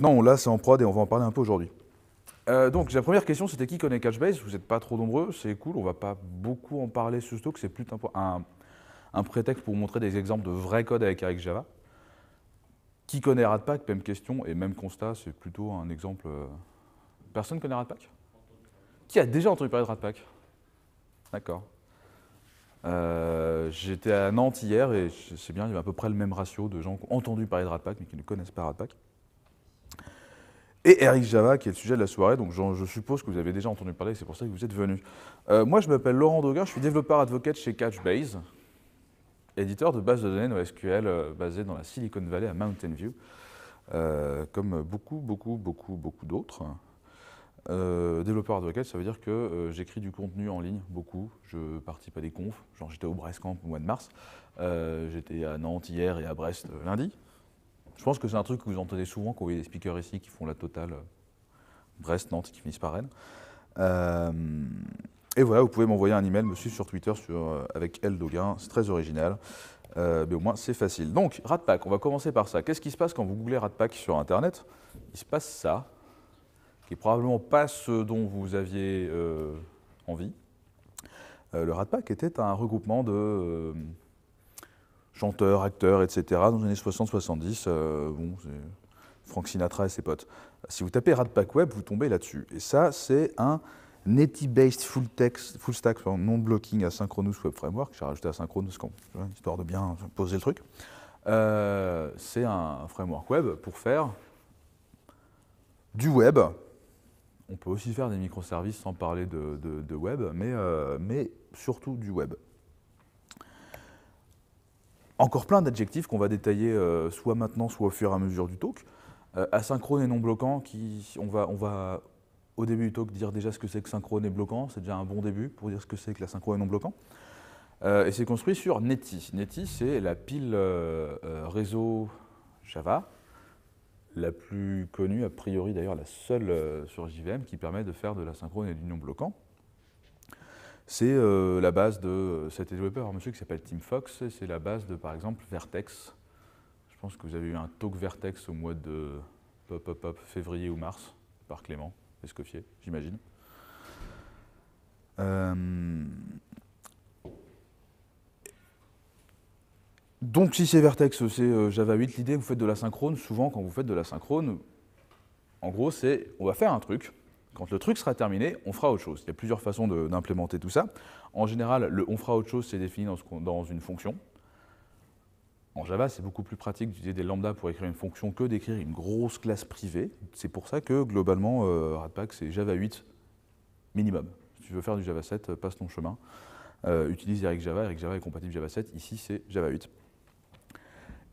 Non, là, c'est en prod et on va en parler un peu aujourd'hui. Euh, donc, la première question, c'était qui connaît Catchbase Vous n'êtes pas trop nombreux, c'est cool, on va pas beaucoup en parler sous ce c'est plutôt un, prétexte pour montrer des exemples de vrai code avec, avec Java. Qui connaît Ratpack Même question et même constat, c'est plutôt un exemple. Euh, personne connaît Ratpack Qui a déjà entendu parler de Ratpack D'accord. Euh, j'étais à Nantes hier et c'est bien, il y avait à peu près le même ratio de gens qui ont entendu parler de Radpack mais qui ne connaissent pas Ratpack et Eric Java, qui est le sujet de la soirée. Donc je suppose que vous avez déjà entendu parler, c'est pour ça que vous êtes venu. Euh, moi, je m'appelle Laurent Dauguin, je suis développeur advocate chez Catchbase, éditeur de base de données NoSQL euh, basé dans la Silicon Valley à Mountain View, euh, comme beaucoup, beaucoup, beaucoup, beaucoup d'autres. développeur advocate, ça veut dire que j'écris du contenu en ligne, beaucoup. Je participe à des confs, genre j'étais au Brest Camp au mois de mars, j'étais à Nantes hier et à Brest lundi, je pense que c'est un truc que vous entendez souvent quand vous voyez des speakers ici qui font la totale euh, Brest, Nantes, qui finissent par Rennes. Euh, et voilà, vous pouvez m'envoyer un email, me suivre sur Twitter sur, euh, avec L Doguin, c'est très original. mais au moins, c'est facile. Donc, Ratpack, on va commencer par ça. Qu'est-ce qui se passe quand vous googlez Radpack sur Internet Il se passe ça, qui est probablement pas ce dont vous aviez envie. le Radpack était un regroupement de chanteur, acteurs, etc. Dans les années 60-70, Franck euh, bon, Frank Sinatra et ses potes. Si vous tapez Pack Web, vous tombez là-dessus. Et ça, c'est un Netty-based full, text, full stack non-blocking asynchronous web framework. J'ai rajouté asynchronous histoire de bien poser le truc. Euh, c'est un framework web pour faire du web. On peut aussi faire des microservices sans parler de, web, euh, mais surtout du web. Encore plein d'adjectifs qu'on va détailler euh, soit maintenant, soit au fur et à mesure du talk. Euh, asynchrone et non bloquant, on, va, au début du talk dire déjà ce que c'est que synchrone et bloquant, c'est déjà un bon début pour dire ce que c'est que la synchrone et non bloquant. Euh, et c'est construit sur Netty. Netty, c'est la pile réseau Java, la plus connue, a priori d'ailleurs la seule sur JVM, qui permet de faire de l'asynchrone et du non bloquant. C'est euh, la base de euh, cet développeur, un monsieur qui s'appelle Tim Fox, c'est la base de, par exemple, Vertex. Je pense que vous avez eu un talk Vertex au mois de février ou mars, par Clément Escoffier, j'imagine. Euh, donc si c'est Vertex, c'est Java 8, l'idée vous faites de la synchrone. souvent quand vous faites de la synchrone, en gros c'est on va faire un truc, quand le truc sera terminé, on fera autre chose. Il y a plusieurs façons d'implémenter tout ça. En général, le on fera autre chose, c'est défini dans, une fonction. En Java, c'est beaucoup plus pratique d'utiliser des lambdas pour écrire une fonction que d'écrire une grosse classe privée. C'est pour ça que globalement, euh, c'est Java 8 minimum. Si tu veux faire du Java 7, euh, passe ton chemin. Euh, utilise Eric Java, Eric Java est compatible Java 7, ici c'est Java 8.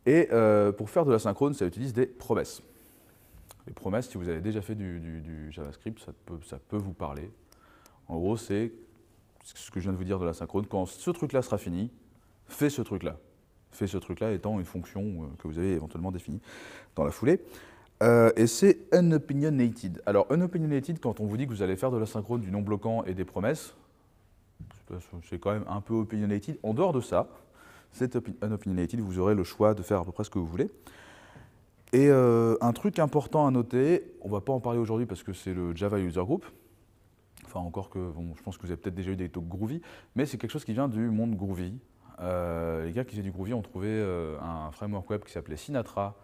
Et euh, pour faire de la synchrone, ça utilise des promesses. Les promesses, si vous avez déjà fait du, JavaScript, ça peut, vous parler. En gros, c'est ce que je viens de vous dire de la synchrone. Quand ce truc-là sera fini, fais ce truc-là. Fais ce truc-là étant une fonction euh, que vous avez éventuellement définie dans la foulée. Euh, et c'est unopinionated. Alors, unopinionated, quand on vous dit que vous allez faire de l'asynchrone, du non-bloquant et des promesses, c'est quand même un peu opinionated. En dehors de ça, c'est unopinionated, vous aurez le choix de faire à peu près ce que vous voulez. Et euh, un truc important à noter, on ne va pas en parler aujourd'hui parce que c'est le Java User Group. Enfin, encore que bon, je pense que vous avez peut-être déjà eu des talks Groovy, mais c'est quelque chose qui vient du monde Groovy. Euh, les gars qui faisaient du Groovy ont trouvé euh, un framework web qui s'appelait Sinatra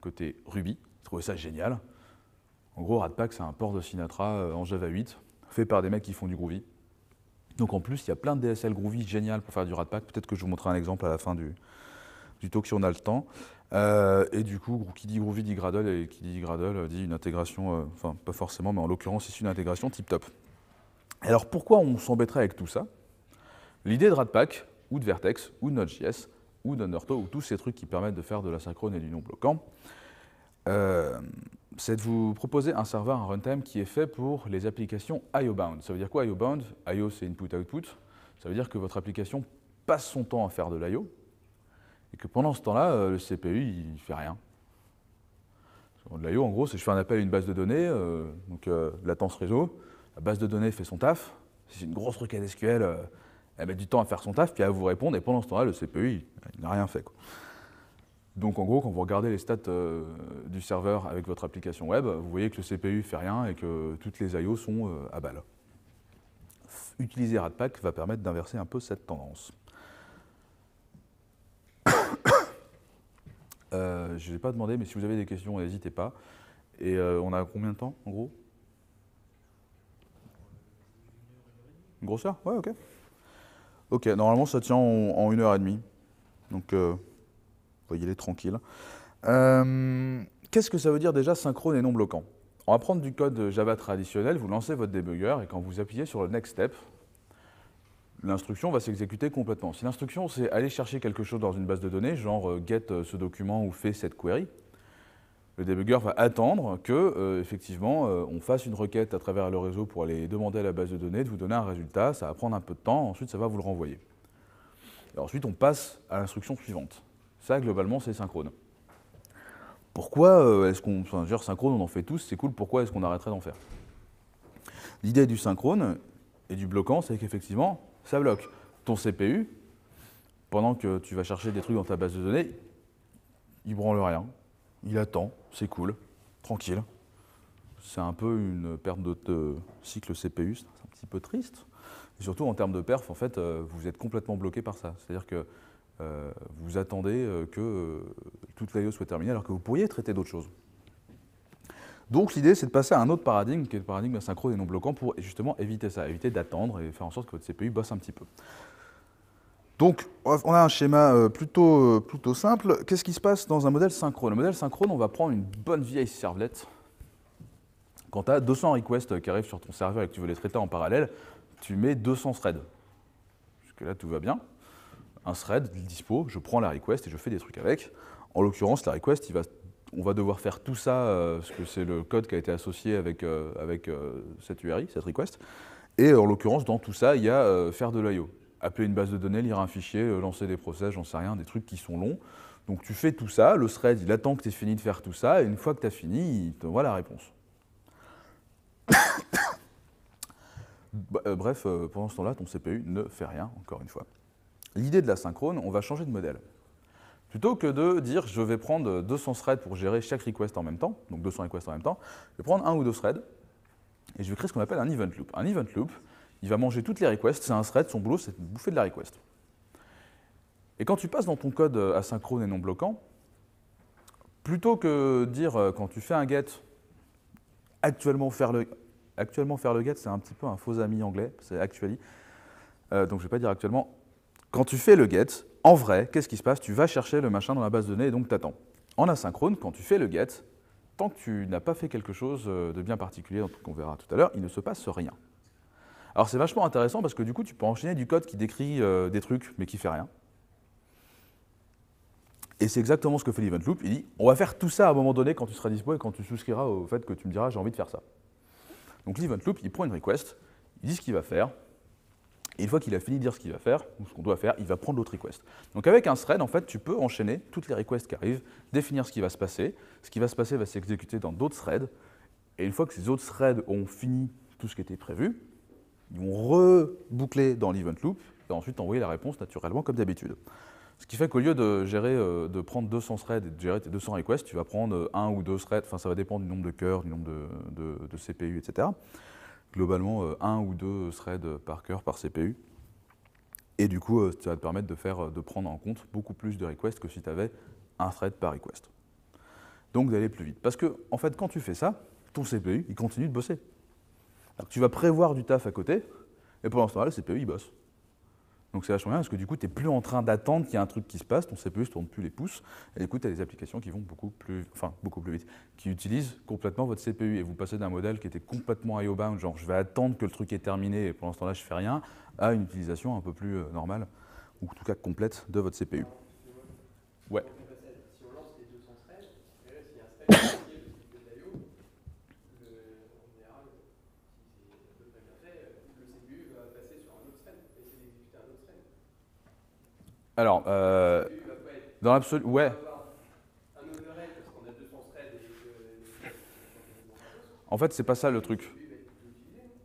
côté Ruby. Ils trouvaient ça génial. En gros, Radpack c'est un port de Sinatra en Java 8, fait par des mecs qui font du Groovy. Donc en plus, il y a plein de DSL Groovy génial pour faire du Radpack. Peut-être que je vous montrerai un exemple à la fin du, plutôt que si on a le temps. Euh, et du coup, qui dit Groovy dit Gradle, et qui dit Gradle euh, dit une intégration, euh, enfin pas forcément, mais en l'occurrence ici une intégration tip-top. Alors pourquoi on s'embêterait avec tout ça L'idée de Ratpack, ou de Vertex, ou de Node.js, ou de ou tous ces trucs qui permettent de faire de l'asynchrone et du non-bloquant, c'est de vous proposer un serveur, un runtime qui est fait pour les applications IO-bound. Ça veut dire quoi IO-bound IO c'est input-output. Ça veut dire que votre application passe son temps à faire de l'IO, et que pendant ce temps-là, euh, le CPU, il ne fait rien. De l'IO, en gros, si je fais un appel à une base de données, euh, donc euh, latence réseau, la base de données fait son taf, Si c'est une grosse requête SQL, elle met du temps à faire son taf, puis elle vous répondre, et pendant ce temps-là, le CPU, il n'a rien fait. Donc en gros, quand vous regardez les stats du serveur avec votre application web, vous voyez que le CPU ne fait rien et que toutes les IO sont à balle. Utiliser Radpack va permettre d'inverser un peu cette tendance. Euh, je ne l'ai pas demandé, mais si vous avez des questions, n'hésitez pas. Et euh, on a combien de temps, en gros Une grosse heure Ouais, ok. Ok, normalement, ça tient en, une heure et demie. Donc, euh, voyez les tranquille. Euh, qu'est-ce que ça veut dire déjà synchrone et non bloquant On va prendre du code Java traditionnel, vous lancez votre debugger et quand vous appuyez sur le next step, l'instruction va s'exécuter complètement. Si l'instruction, c'est aller chercher quelque chose dans une base de données, genre euh, get euh, ce document ou fait cette query, le débugger va attendre que, euh, effectivement, on fasse une requête à travers le réseau pour aller demander à la base de données de vous donner un résultat. Ça va prendre un peu de temps, ensuite ça va vous le renvoyer. ensuite, on passe à l'instruction suivante. Ça, globalement, c'est synchrone. Pourquoi est-ce qu'on. synchrone, on en fait tous, c'est cool, pourquoi est-ce qu'on arrêterait d'en faire L'idée du synchrone et du bloquant, c'est qu'effectivement, ça bloque. Ton CPU, pendant que tu vas chercher des trucs dans ta base de données, il branle rien, il attend, c'est cool, tranquille. C'est un peu une perte de, cycle CPU, c'est un petit peu triste. Et surtout en termes de perf, en fait, euh, vous êtes complètement bloqué par ça. C'est-à-dire que euh, vous attendez euh, que toute l'IO soit terminée alors que vous pourriez traiter d'autres choses. Donc l'idée, c'est de passer à un autre paradigme, qui est le paradigme synchrone et non bloquant, pour justement éviter ça, éviter d'attendre et faire en sorte que votre CPU bosse un petit peu. Donc, on a un schéma euh, plutôt, euh, plutôt simple. Qu'est-ce qui se passe dans un modèle synchrone Un modèle synchrone, on va prendre une bonne vieille servlette. Quand tu as 200 requests qui arrivent sur ton serveur et que tu veux les traiter en parallèle, tu mets 200 threads. Jusque-là, tout va bien. Un thread, il dispo, je prends la request et je fais des trucs avec. En l'occurrence, la request, il va on va devoir faire tout ça, euh, parce que c'est le code qui a été associé avec, euh, avec euh, cette URI, cette request. Et en l'occurrence, dans tout ça, il y a faire de l'IO. Appeler une base de données, lire un fichier, lancer des process, j'en sais rien, des trucs qui sont longs. Donc tu fais tout ça, le thread, il attend que tu aies fini de faire tout ça, et une fois que tu as fini, il te voit la réponse. Bah, bref, pendant ce temps-là, ton CPU ne fait rien, encore une fois. L'idée de la synchrone, on va changer de modèle. Plutôt que de dire je vais prendre 200 threads pour gérer chaque request en même temps, donc 200 requests en même temps, je vais prendre un ou deux threads et je vais créer ce qu'on appelle un event loop. Un event loop, il va manger toutes les requests, c'est un thread, son boulot c'est de bouffer de la request. Et quand tu passes dans ton code asynchrone et non bloquant, plutôt que dire euh, quand tu fais un get, actuellement faire le, actuellement faire le get, c'est un petit peu un faux ami anglais, c'est actually. Euh, donc je ne vais pas dire actuellement. Quand tu fais le get, en vrai, qu'est-ce qui se passe Tu vas chercher le machin dans la base de données et donc t'attends. En asynchrone, quand tu fais le get, tant que tu n'as pas fait quelque chose euh, de bien particulier, qu'on verra tout à l'heure, il ne se passe rien. Alors c'est vachement intéressant parce que du coup, tu peux enchaîner du code qui décrit euh, des trucs mais qui fait rien. Et c'est exactement ce que fait l'event loop. Il dit, on va faire tout ça à un moment donné quand tu seras dispo et quand tu souscriras au fait que tu me diras j'ai envie de faire ça. Donc l'event loop, il prend une request, il dit ce qu'il va faire, et une fois qu'il a fini de dire ce qu'il va faire, ou ce qu'on doit faire, il va prendre l'autre request. Donc avec un thread, en fait, tu peux enchaîner toutes les requests qui arrivent, définir ce qui va se passer. Ce qui va se passer va s'exécuter dans d'autres threads. Et une fois que ces autres threads ont fini tout ce qui était prévu, ils vont reboucler dans l'event loop et ensuite envoyer la réponse naturellement comme d'habitude. Ce qui fait qu'au lieu de gérer, euh, de prendre 200 threads et de gérer tes 200 requests, tu vas prendre euh, un ou deux threads, enfin ça va dépendre du nombre de cœurs, du nombre de CPU, etc globalement euh, un ou deux threads par cœur, par CPU. Et du coup, euh, ça va te permettre de, faire, euh, de prendre en compte beaucoup plus de requests que si tu avais un thread par request. Donc d'aller plus vite. Parce que, en fait, quand tu fais ça, ton CPU, il continue de bosser. Alors tu vas prévoir du taf à côté, et pendant ce temps-là, le CPU, il bosse. Donc c'est vachement bien parce que du coup, tu n'es plus en train d'attendre qu'il y a un truc qui se passe, ton CPU ne tourne plus les pouces, et du coup, tu as des applications qui vont beaucoup plus, enfin, beaucoup plus vite, qui utilisent complètement votre CPU. Et vous passez d'un modèle qui était complètement IO-bound, genre je vais attendre que le truc est terminé et pendant ce temps-là, je fais rien, à une utilisation un peu plus euh, normale, ou en tout cas complète, de votre CPU. Ouais. Alors, euh, dans l'absolu, ouais. En fait, c'est pas ça le truc.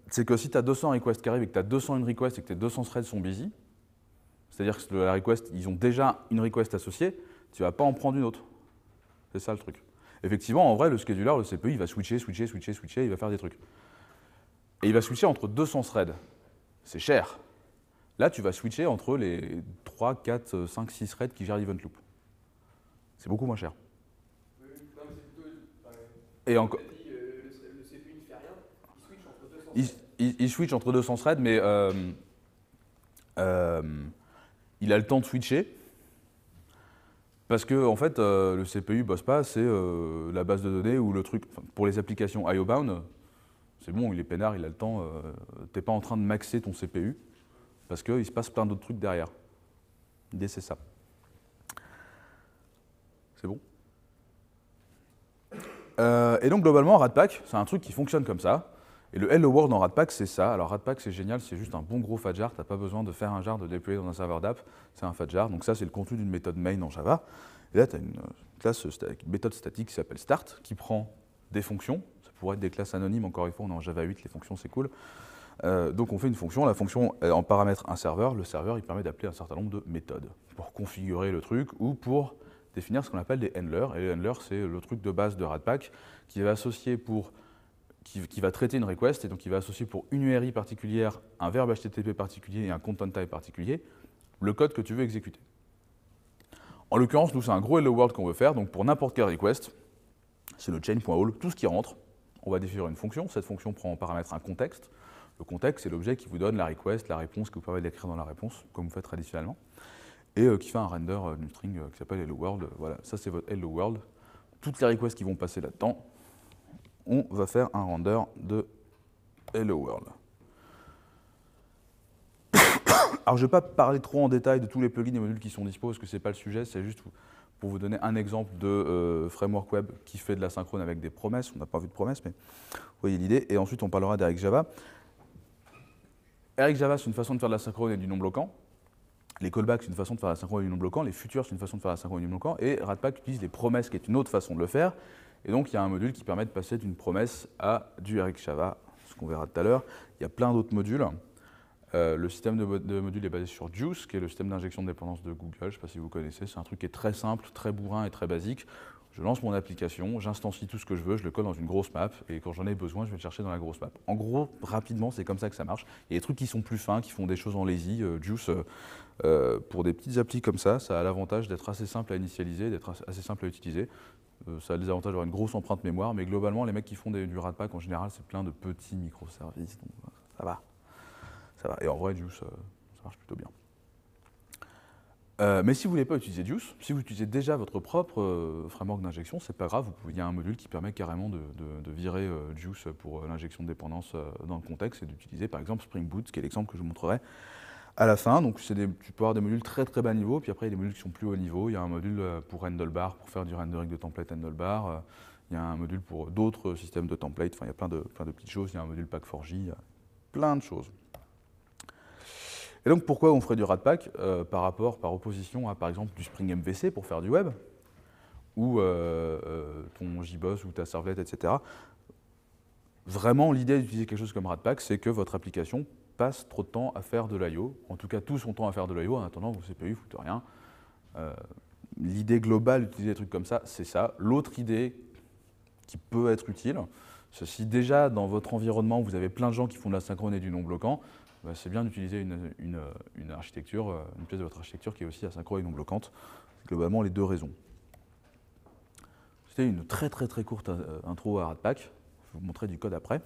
C'est que si tu as 200 requests qui arrivent et que tu as 201 requests et que tes 200 threads sont busy, c'est-à-dire que la request, ils ont déjà une request associée, tu vas pas en prendre une autre. C'est ça le truc. Effectivement, en vrai, le scheduler, le CPU, il va switcher, switcher, switcher, switcher, il va faire des trucs. Et il va switcher entre 200 threads. C'est cher. Là, tu vas switcher entre les 3, 4, 5, 6 threads qui gèrent l'event loop. C'est beaucoup moins cher. Le CPU ne Et encore. Il, threads. il, switch entre 200 threads, mais euh, euh, il a le temps de switcher. Parce que en fait, euh, le CPU bosse pas, c'est la base de données ou le truc. Pour les applications IO bound, c'est bon, il est peinard, il a le temps. tu n'es pas en train de maxer ton CPU parce qu'il se passe plein d'autres trucs derrière. L'idée, c'est ça. C'est bon euh, Et donc, globalement, Ratpack, c'est un truc qui fonctionne comme ça. Et le Hello World en Ratpack, c'est ça. Alors, Ratpack, c'est génial, c'est juste un bon gros Fadjar. Tu n'as pas besoin de faire un jar, de déployer dans un serveur d'app. C'est un Fadjar. Donc, ça, c'est le contenu d'une méthode main en Java. Et là, tu as euh, une classe, une méthode statique qui s'appelle start, qui prend des fonctions. Ça pourrait être des classes anonymes, encore une fois, on est en Java 8, les fonctions, c'est cool. Euh, donc on fait une fonction, la fonction en paramètre un serveur, le serveur il permet d'appeler un certain nombre de méthodes pour configurer le truc ou pour définir ce qu'on appelle des handlers. Et les handlers c'est le truc de base de Ratpack qui va associer pour qui, va traiter une request et donc il va associer pour une URI particulière un verbe HTTP particulier et un content type particulier le code que tu veux exécuter. En l'occurrence, nous, c'est un gros hello world qu'on veut faire. Donc, pour n'importe quel request, c'est le chain.all, tout ce qui rentre. On va définir une fonction. Cette fonction prend en paramètre un contexte. Le contexte, c'est l'objet qui vous donne la request, la réponse que vous permet d'écrire dans la réponse, comme vous faites traditionnellement, et euh, qui fait un render euh, d'une string euh, qui s'appelle hello world. Voilà, ça c'est votre hello world. Toutes les requests qui vont passer là-dedans, on va faire un render de hello world. Alors, je ne vais pas parler trop en détail de tous les plugins et modules qui sont dispo, parce que ce n'est pas le sujet, c'est juste pour vous donner un exemple de framework web qui fait de la synchrone avec des promesses. On n'a pas vu de promesses, mais vous voyez l'idée. Et ensuite, on parlera d'Eric Java. Eric Java, c'est une façon de faire de la synchrone et du non bloquant. Les callbacks, c'est une façon de faire de la synchrone et du non bloquant. Les futurs, c'est une façon de faire de la synchrone et du non bloquant. Et Ratpack utilise les promesses, qui est une autre façon de le faire. Et donc, il y a un module qui permet de passer d'une promesse à du Eric Java, ce qu'on verra tout à l'heure. Il y a plein d'autres modules. Euh, le système de, de, module est basé sur Juice, qui est le système d'injection de dépendance de Google. Je ne sais pas si vous connaissez. C'est un truc qui est très simple, très bourrin et très basique. Je lance mon application, j'instancie tout ce que je veux, je le colle dans une grosse map, et quand j'en ai besoin, je vais le chercher dans la grosse map. En gros, rapidement, c'est comme ça que ça marche. Il y a des trucs qui sont plus fins, qui font des choses en lazy. Euh, juice, euh, euh, pour des petites applis comme ça, ça a l'avantage d'être assez simple à initialiser, d'être assez simple à utiliser. ça a les avantages d'avoir une grosse empreinte mémoire, mais globalement, les mecs qui font des, du Ratpack, en général, c'est plein de petits microservices, donc ça va. Ça va. Et en vrai, Juice, ça marche plutôt bien. Euh, mais si vous ne voulez pas utiliser Juice, si vous utilisez déjà votre propre euh, framework d'injection, c'est pas grave, il y a un module qui permet carrément de, virer Juice euh, pour l'injection de dépendance dans le contexte et d'utiliser par exemple Spring Boot, qui est l'exemple que je vous montrerai à la fin. Donc tu peux avoir des modules très très bas niveau, puis après il y a des modules qui sont plus haut niveau. Il y a un module pour handlebar, pour faire du rendering de template handlebar. Il y a un module pour d'autres systèmes de template. il y a plein de, de petites choses. Il y a un module pack 4J, plein de choses. Et donc pourquoi on ferait du rat euh, par rapport, par opposition à par exemple du Spring MVC pour faire du web, ou euh, euh, ton JBoss ou ta servlette, etc. Vraiment, l'idée d'utiliser quelque chose comme Ratpack, c'est que votre application passe trop de temps à faire de l'IO, en tout cas tout son temps à faire de l'IO, en attendant vos CPU ne foutent rien. l'idée globale d'utiliser des trucs comme ça, c'est ça. L'autre idée qui peut être utile, c'est si déjà dans votre environnement, vous avez plein de gens qui font de la synchrone et du non bloquant, bah, c'est bien d'utiliser une, architecture, euh, une pièce de votre architecture qui est aussi asynchrone et non bloquante. Globalement, les deux raisons. C'était une très très très courte euh, intro à Radpack. Je vais vous montrer du code après.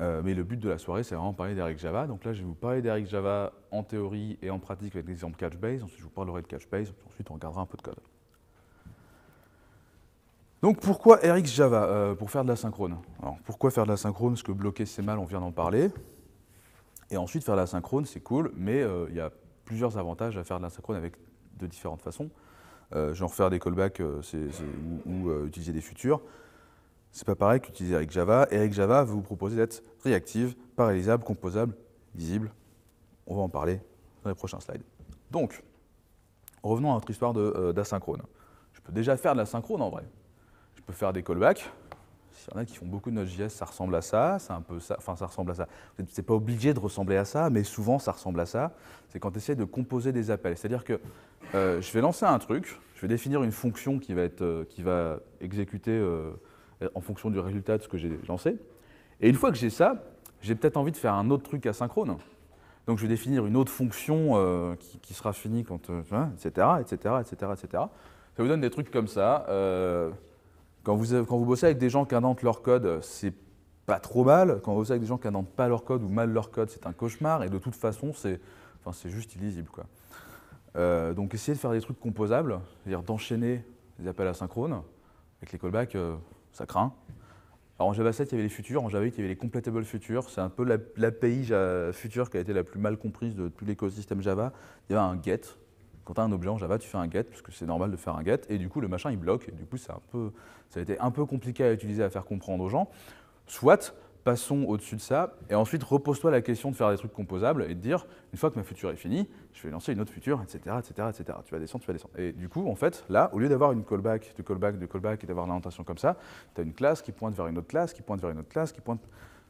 Euh, mais le but de la soirée, c'est vraiment parler d'Eric Java. Donc là, je vais vous parler d'Eric Java en théorie et en pratique avec l'exemple CatchBase, Ensuite, je vous parlerai de CatchBase, Ensuite, on regardera un peu de code. Donc pourquoi Eric Java Pour faire de l'asynchrone. Alors pourquoi faire de l'asynchrone Parce que bloquer, c'est mal, on vient d'en parler. Et ensuite, faire de l'asynchrone, c'est cool, mais euh, il y a plusieurs avantages à faire de l'asynchrone avec de différentes façons. Euh, genre faire des callbacks euh, ou, utiliser des futurs. C'est pas pareil qu'utiliser avec Java. Et avec Java, vous vous proposez d'être réactive, parallélisable, composable, visible. On va en parler dans les prochains slides. Donc, revenons à notre histoire d'asynchrone. je peux déjà faire de l'asynchrone en vrai. Je peux faire des callbacks, il y en a qui font beaucoup de Node.js, ça ressemble à ça, c'est un peu ça, enfin ça ressemble à ça. C'est pas obligé de ressembler à ça, mais souvent ça ressemble à ça. C'est quand tu essaies de composer des appels. C'est-à-dire que euh, je vais lancer un truc, je vais définir une fonction qui va, être, euh, qui va exécuter euh, en fonction du résultat de ce que j'ai lancé. Et une fois que j'ai ça, j'ai peut-être envie de faire un autre truc asynchrone. Donc je vais définir une autre fonction qui, sera finie quand, etc., etc., etc., etc. Ça vous donne des trucs comme ça. Quand vous, quand bossez avec des gens qui indentent leur code, euh, c'est pas trop mal. Quand vous bossez avec des gens qui n'inventent pas leur code ou mal leur code, c'est un cauchemar. Et de toute façon, c'est enfin, juste illisible. Quoi. Euh, donc essayez de faire des trucs composables, c'est-à-dire d'enchaîner les appels asynchrones. Avec les callbacks, euh, ça craint. Alors en Java 7, il y avait les futures. en Java 8, il y avait les completable futures. C'est un peu l'API future qui a été la plus mal comprise de tout l'écosystème Java. Il y avait un get, quand tu as un objet en Java, tu fais un get, parce que c'est normal de faire un get, et du coup, le machin, il bloque. Et du coup, ça a, un peu, ça a été un peu compliqué à utiliser, à faire comprendre aux gens. Soit, passons au-dessus de ça, et ensuite, repose-toi la question de faire des trucs composables, et de dire, une fois que ma future est finie, je vais lancer une autre future, etc., etc., etc. Tu vas descendre, tu vas descendre. Et du coup, en fait, là, au lieu d'avoir une callback, de callback, de callback, et d'avoir l'orientation comme ça, tu as une classe qui pointe vers une autre classe, qui pointe vers une autre classe, qui pointe...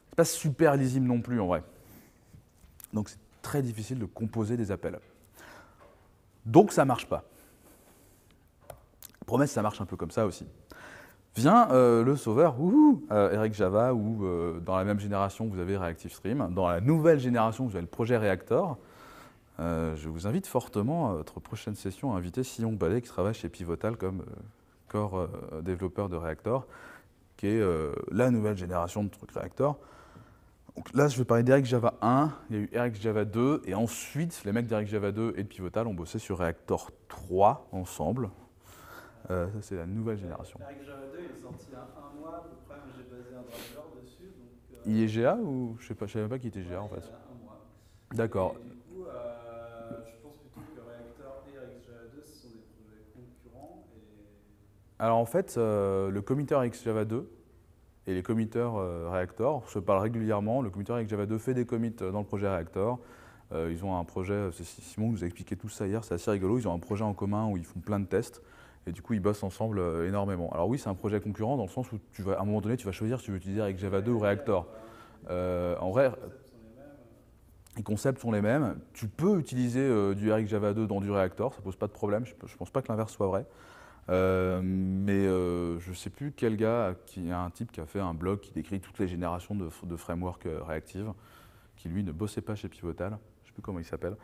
C'est pas super lisible non plus, en vrai. Donc, c'est très difficile de composer des appels. Donc ça ne marche pas. Promesse, ça marche un peu comme ça aussi. Vient euh, le sauveur, euh, Eric Java, ou euh, dans la même génération, vous avez Reactive Stream. Dans la nouvelle génération, vous avez le projet Reactor. je vous invite fortement à votre prochaine session à inviter Sion Ballet, qui travaille chez Pivotal comme core développeur de Reactor, qui est la nouvelle génération de trucs Reactor. Donc là, je vais parler d'Eric Java 1, il y a eu Eric Java 2, et ensuite, les mecs d'Eric Java 2 et de Pivotal ont bossé sur Reactor 3 ensemble. Euh, ça, c'est la nouvelle génération. Eric Java 2, il est sorti il y a un mois à peu près, j'ai basé un driver dessus. Donc, euh, est GA ou je ne savais même pas qu'il était GA en fait un mois. D'accord. Du coup, euh, je pense plutôt que Reactor et Eric Java 2, ce sont des concurrents. Et... Alors en fait, euh, le committer Eric Java 2, et les committeurs euh, Reactor se parlent régulièrement. Le committeur avec Java 2 fait des commits euh, dans le projet Reactor. Euh, ils ont un projet, euh, Simon nous a expliqué tout ça hier, c'est assez rigolo. Ils ont un projet en commun où ils font plein de tests. Et du coup, ils bossent ensemble énormément. Alors oui, c'est un projet concurrent dans le sens où tu vas, à un moment donné, tu vas choisir si tu veux utiliser avec Java 2 ou Reactor. en vrai, les concepts sont les mêmes. Tu peux utiliser du du Java 2 dans du Reactor, ça pose pas de problème. Je, ne pense pas que l'inverse soit vrai. Euh, mais euh, je ne sais plus quel gars, qui a un type qui a fait un blog qui décrit toutes les générations de, frameworks euh, réactifs, qui lui ne bossait pas chez Pivotal, je ne sais plus comment il s'appelle,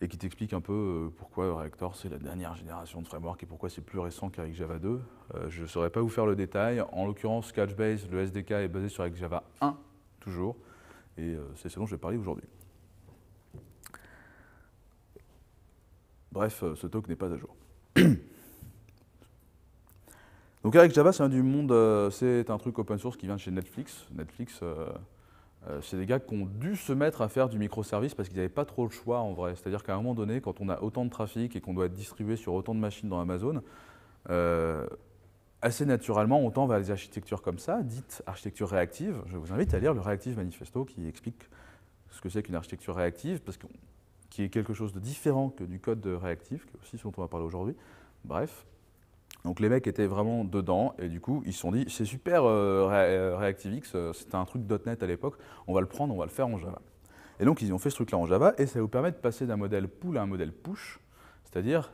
et qui t'explique un peu pourquoi Reactor c'est la dernière génération de framework et pourquoi c'est plus récent qu'avec Java 2. je ne saurais pas vous faire le détail. En l'occurrence, Couchbase, le SDK est basé sur Java 1, toujours, et c'est ce dont je vais parler aujourd'hui. Bref, ce talk n'est pas à jour. Donc Eric Java, c'est un du monde, euh, c'est un truc open source qui vient de chez Netflix. Netflix, euh, euh, c'est des gars qui ont dû se mettre à faire du microservice parce qu'ils n'avaient pas trop le choix en vrai. C'est-à-dire qu'à un moment donné, quand on a autant de trafic et qu'on doit être distribué sur autant de machines dans Amazon, assez naturellement, on tend vers des architectures comme ça, dites architecture réactive. Je vous invite à lire le Reactive Manifesto qui explique ce que c'est qu'une architecture réactive, parce qui est quelque chose de différent que du code réactif, qui est aussi ce dont on va parler aujourd'hui. Bref. Donc les mecs étaient vraiment dedans et du coup ils se sont dit c'est super euh, euh, ReactiveX, euh, c'était un truc .NET à l'époque, on va le prendre, on va le faire en Java. Et donc ils ont fait ce truc-là en Java et ça vous permet de passer d'un modèle pool à un modèle push, c'est-à-dire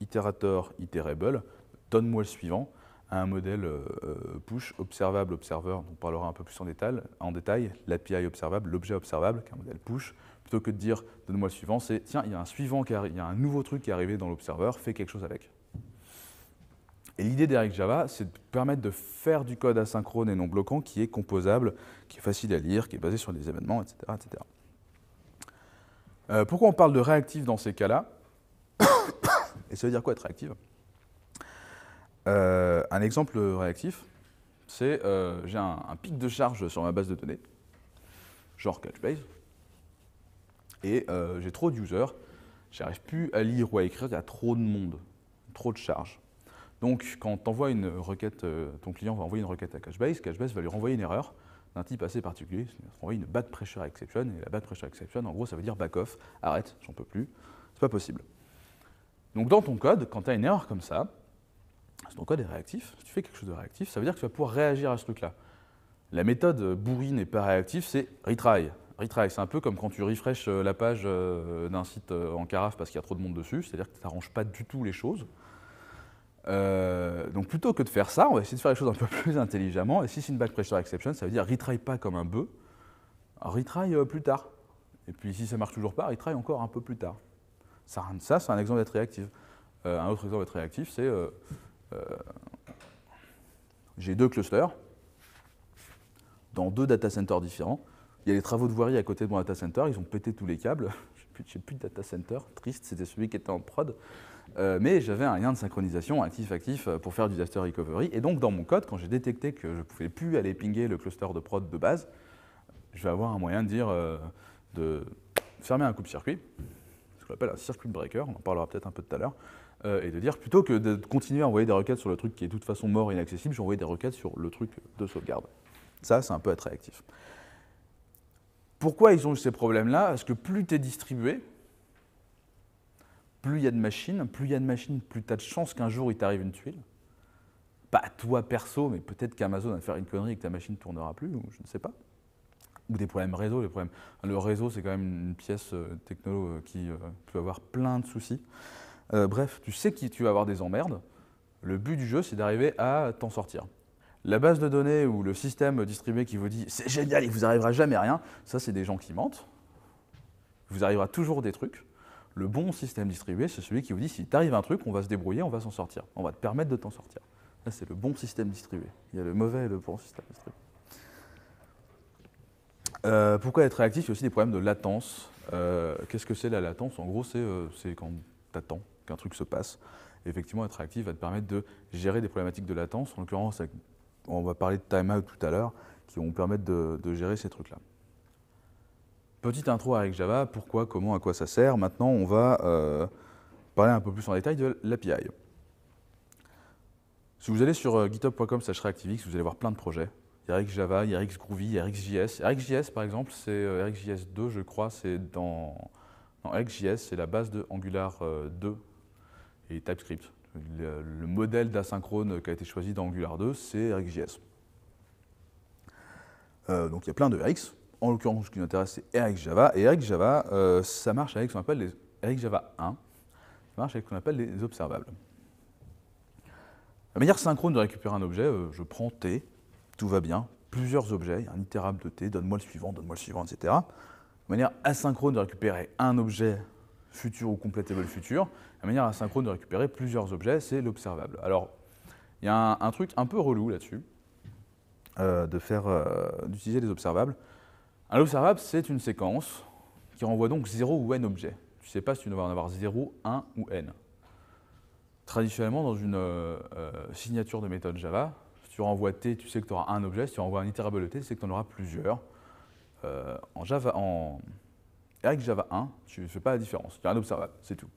itérateur, itérable, donne-moi le suivant, à un modèle push observable, Observer, on parlera un peu plus en détail, en détail l'API observable, l'objet observable, qui est un modèle push, plutôt que de dire donne-moi le suivant, c'est tiens, il y a un suivant, il y a un nouveau truc qui est arrivé dans l'Observer, fais quelque chose avec. Et l'idée d'Eric Java, c'est de permettre de faire du code asynchrone et non bloquant qui est composable, qui est facile à lire, qui est basé sur des événements, etc. etc. Euh, pourquoi on parle de réactif dans ces cas-là Et ça veut dire quoi être réactif euh, Un exemple réactif, c'est euh, j'ai un, pic de charge sur ma base de données, genre Couchbase, et j'ai trop d'users, j'arrive plus à lire ou à écrire, il y a trop de monde, trop de charges. Donc, quand envoies une requête, euh, ton client va envoyer une requête à Cachebase, Cachebase va lui renvoyer une erreur d'un type assez particulier, il renvoie une bad pressure exception, et la bad pressure exception, en gros, ça veut dire back off, arrête, j'en peux plus, c'est pas possible. Donc, dans ton code, quand tu as une erreur comme ça, si ton code est réactif, si tu fais quelque chose de réactif, ça veut dire que tu vas pouvoir réagir à ce truc-là. La méthode euh, bourrine n'est pas réactive, c'est retry. Retry, c'est un peu comme quand tu refreshes euh, la page d'un site en carafe parce qu'il y a trop de monde dessus, c'est-à-dire que tu n'arranges pas du tout les choses. Euh, donc plutôt que de faire ça, on va essayer de faire les choses un peu plus intelligemment. Et si c'est une back pressure exception, ça veut dire retry pas comme un bœuf, retry euh, plus tard. Et puis si ça marche toujours pas, retry encore un peu plus tard. Ça, ça c'est un exemple d'être réactif. Euh, un autre exemple d'être réactif, c'est j'ai deux clusters dans deux data centers différents. Il y a les travaux de voirie à côté de mon data ils ont pété tous les câbles. J'ai plus, plus de data center, triste, c'était celui qui était en prod. Euh, mais j'avais un lien de synchronisation actif-actif euh, pour faire du disaster recovery. Et donc, dans mon code, quand j'ai détecté que je ne pouvais plus aller pinger le cluster de prod de base, je vais avoir un moyen de dire euh, de fermer un coupe-circuit, ce qu'on appelle un circuit breaker, on en parlera peut-être un peu tout à l'heure, et de dire plutôt que de continuer à envoyer des requêtes sur le truc qui est de toute façon mort et inaccessible, j'envoie des requêtes sur le truc de sauvegarde. Ça, c'est un peu être réactif. Pourquoi ils ont eu ces problèmes-là Parce que plus tu es distribué, plus il y a de machines, plus il y a de machines, plus tu as de chances qu'un jour il t'arrive une tuile. Pas toi perso, mais peut-être qu'Amazon va faire une connerie et que ta machine ne tournera plus, ou je ne sais pas. Ou des problèmes réseau, problèmes. Le réseau, c'est quand même une pièce euh, technologique euh, qui peut avoir plein de soucis. Euh, bref, tu sais que tu vas avoir des emmerdes. Le but du jeu, c'est d'arriver à t'en sortir. La base de données ou le système distribué qui vous dit c'est génial, il vous arrivera jamais rien, ça c'est des gens qui mentent. Il vous arrivera toujours des trucs. Le bon système distribué, c'est celui qui vous dit si t'arrive un truc, on va se débrouiller, on va s'en sortir, on va te permettre de t'en sortir. c'est le bon système distribué. Il y a le mauvais et le bon système distribué. Euh, pourquoi être réactif Il y a aussi des problèmes de latence. Euh, qu'est-ce que c'est la latence En gros, c'est euh, quand tu attends qu'un truc se passe. effectivement, être réactif va te permettre de gérer des problématiques de latence. En l'occurrence, on va parler de timeout tout à l'heure, qui vont permettre de gérer ces trucs-là. Petite intro à Java, pourquoi, comment, à quoi ça sert. Maintenant, on va euh, parler un peu plus en détail de l'API. Si vous allez sur GitHub.com euh, github.com reactivix vous allez voir plein de projets. Il y a RxJava, il y a RxGroovy, il RxJS. RxJS, par exemple, c'est euh, RxJS 2, je crois, c'est dans... RxJS, c'est la base de Angular 2 et TypeScript. Le, le modèle d'asynchrone qui a été choisi dans Angular 2, c'est RxJS. donc il y a plein de Rx, en l'occurrence, ce qui nous intéresse, c'est Eric Java. Et Eric Java, euh, ça marche avec ce qu'on appelle les 1, marche avec ce qu'on appelle les observables. La manière synchrone de récupérer un objet, euh, je prends T, tout va bien, plusieurs objets, un itérable de T, donne-moi le suivant, donne-moi le suivant, etc. La manière asynchrone de récupérer un objet futur ou complétable futur, la manière asynchrone de récupérer plusieurs objets, c'est l'observable. Alors, il y a un, truc un peu relou là-dessus, euh, de faire d'utiliser les observables. Un observable, c'est une séquence qui renvoie donc 0 ou n objets. Tu ne sais pas si tu vas en avoir 0, 1 ou n. Traditionnellement, dans une euh, euh, signature de méthode Java, si tu renvoies t, tu sais que tu auras un objet. Si tu renvoies un itérable de t, tu sais que tu en auras plusieurs. Euh, en Java, avec Java 1, tu ne fais pas la différence. Tu as un observable, c'est tout.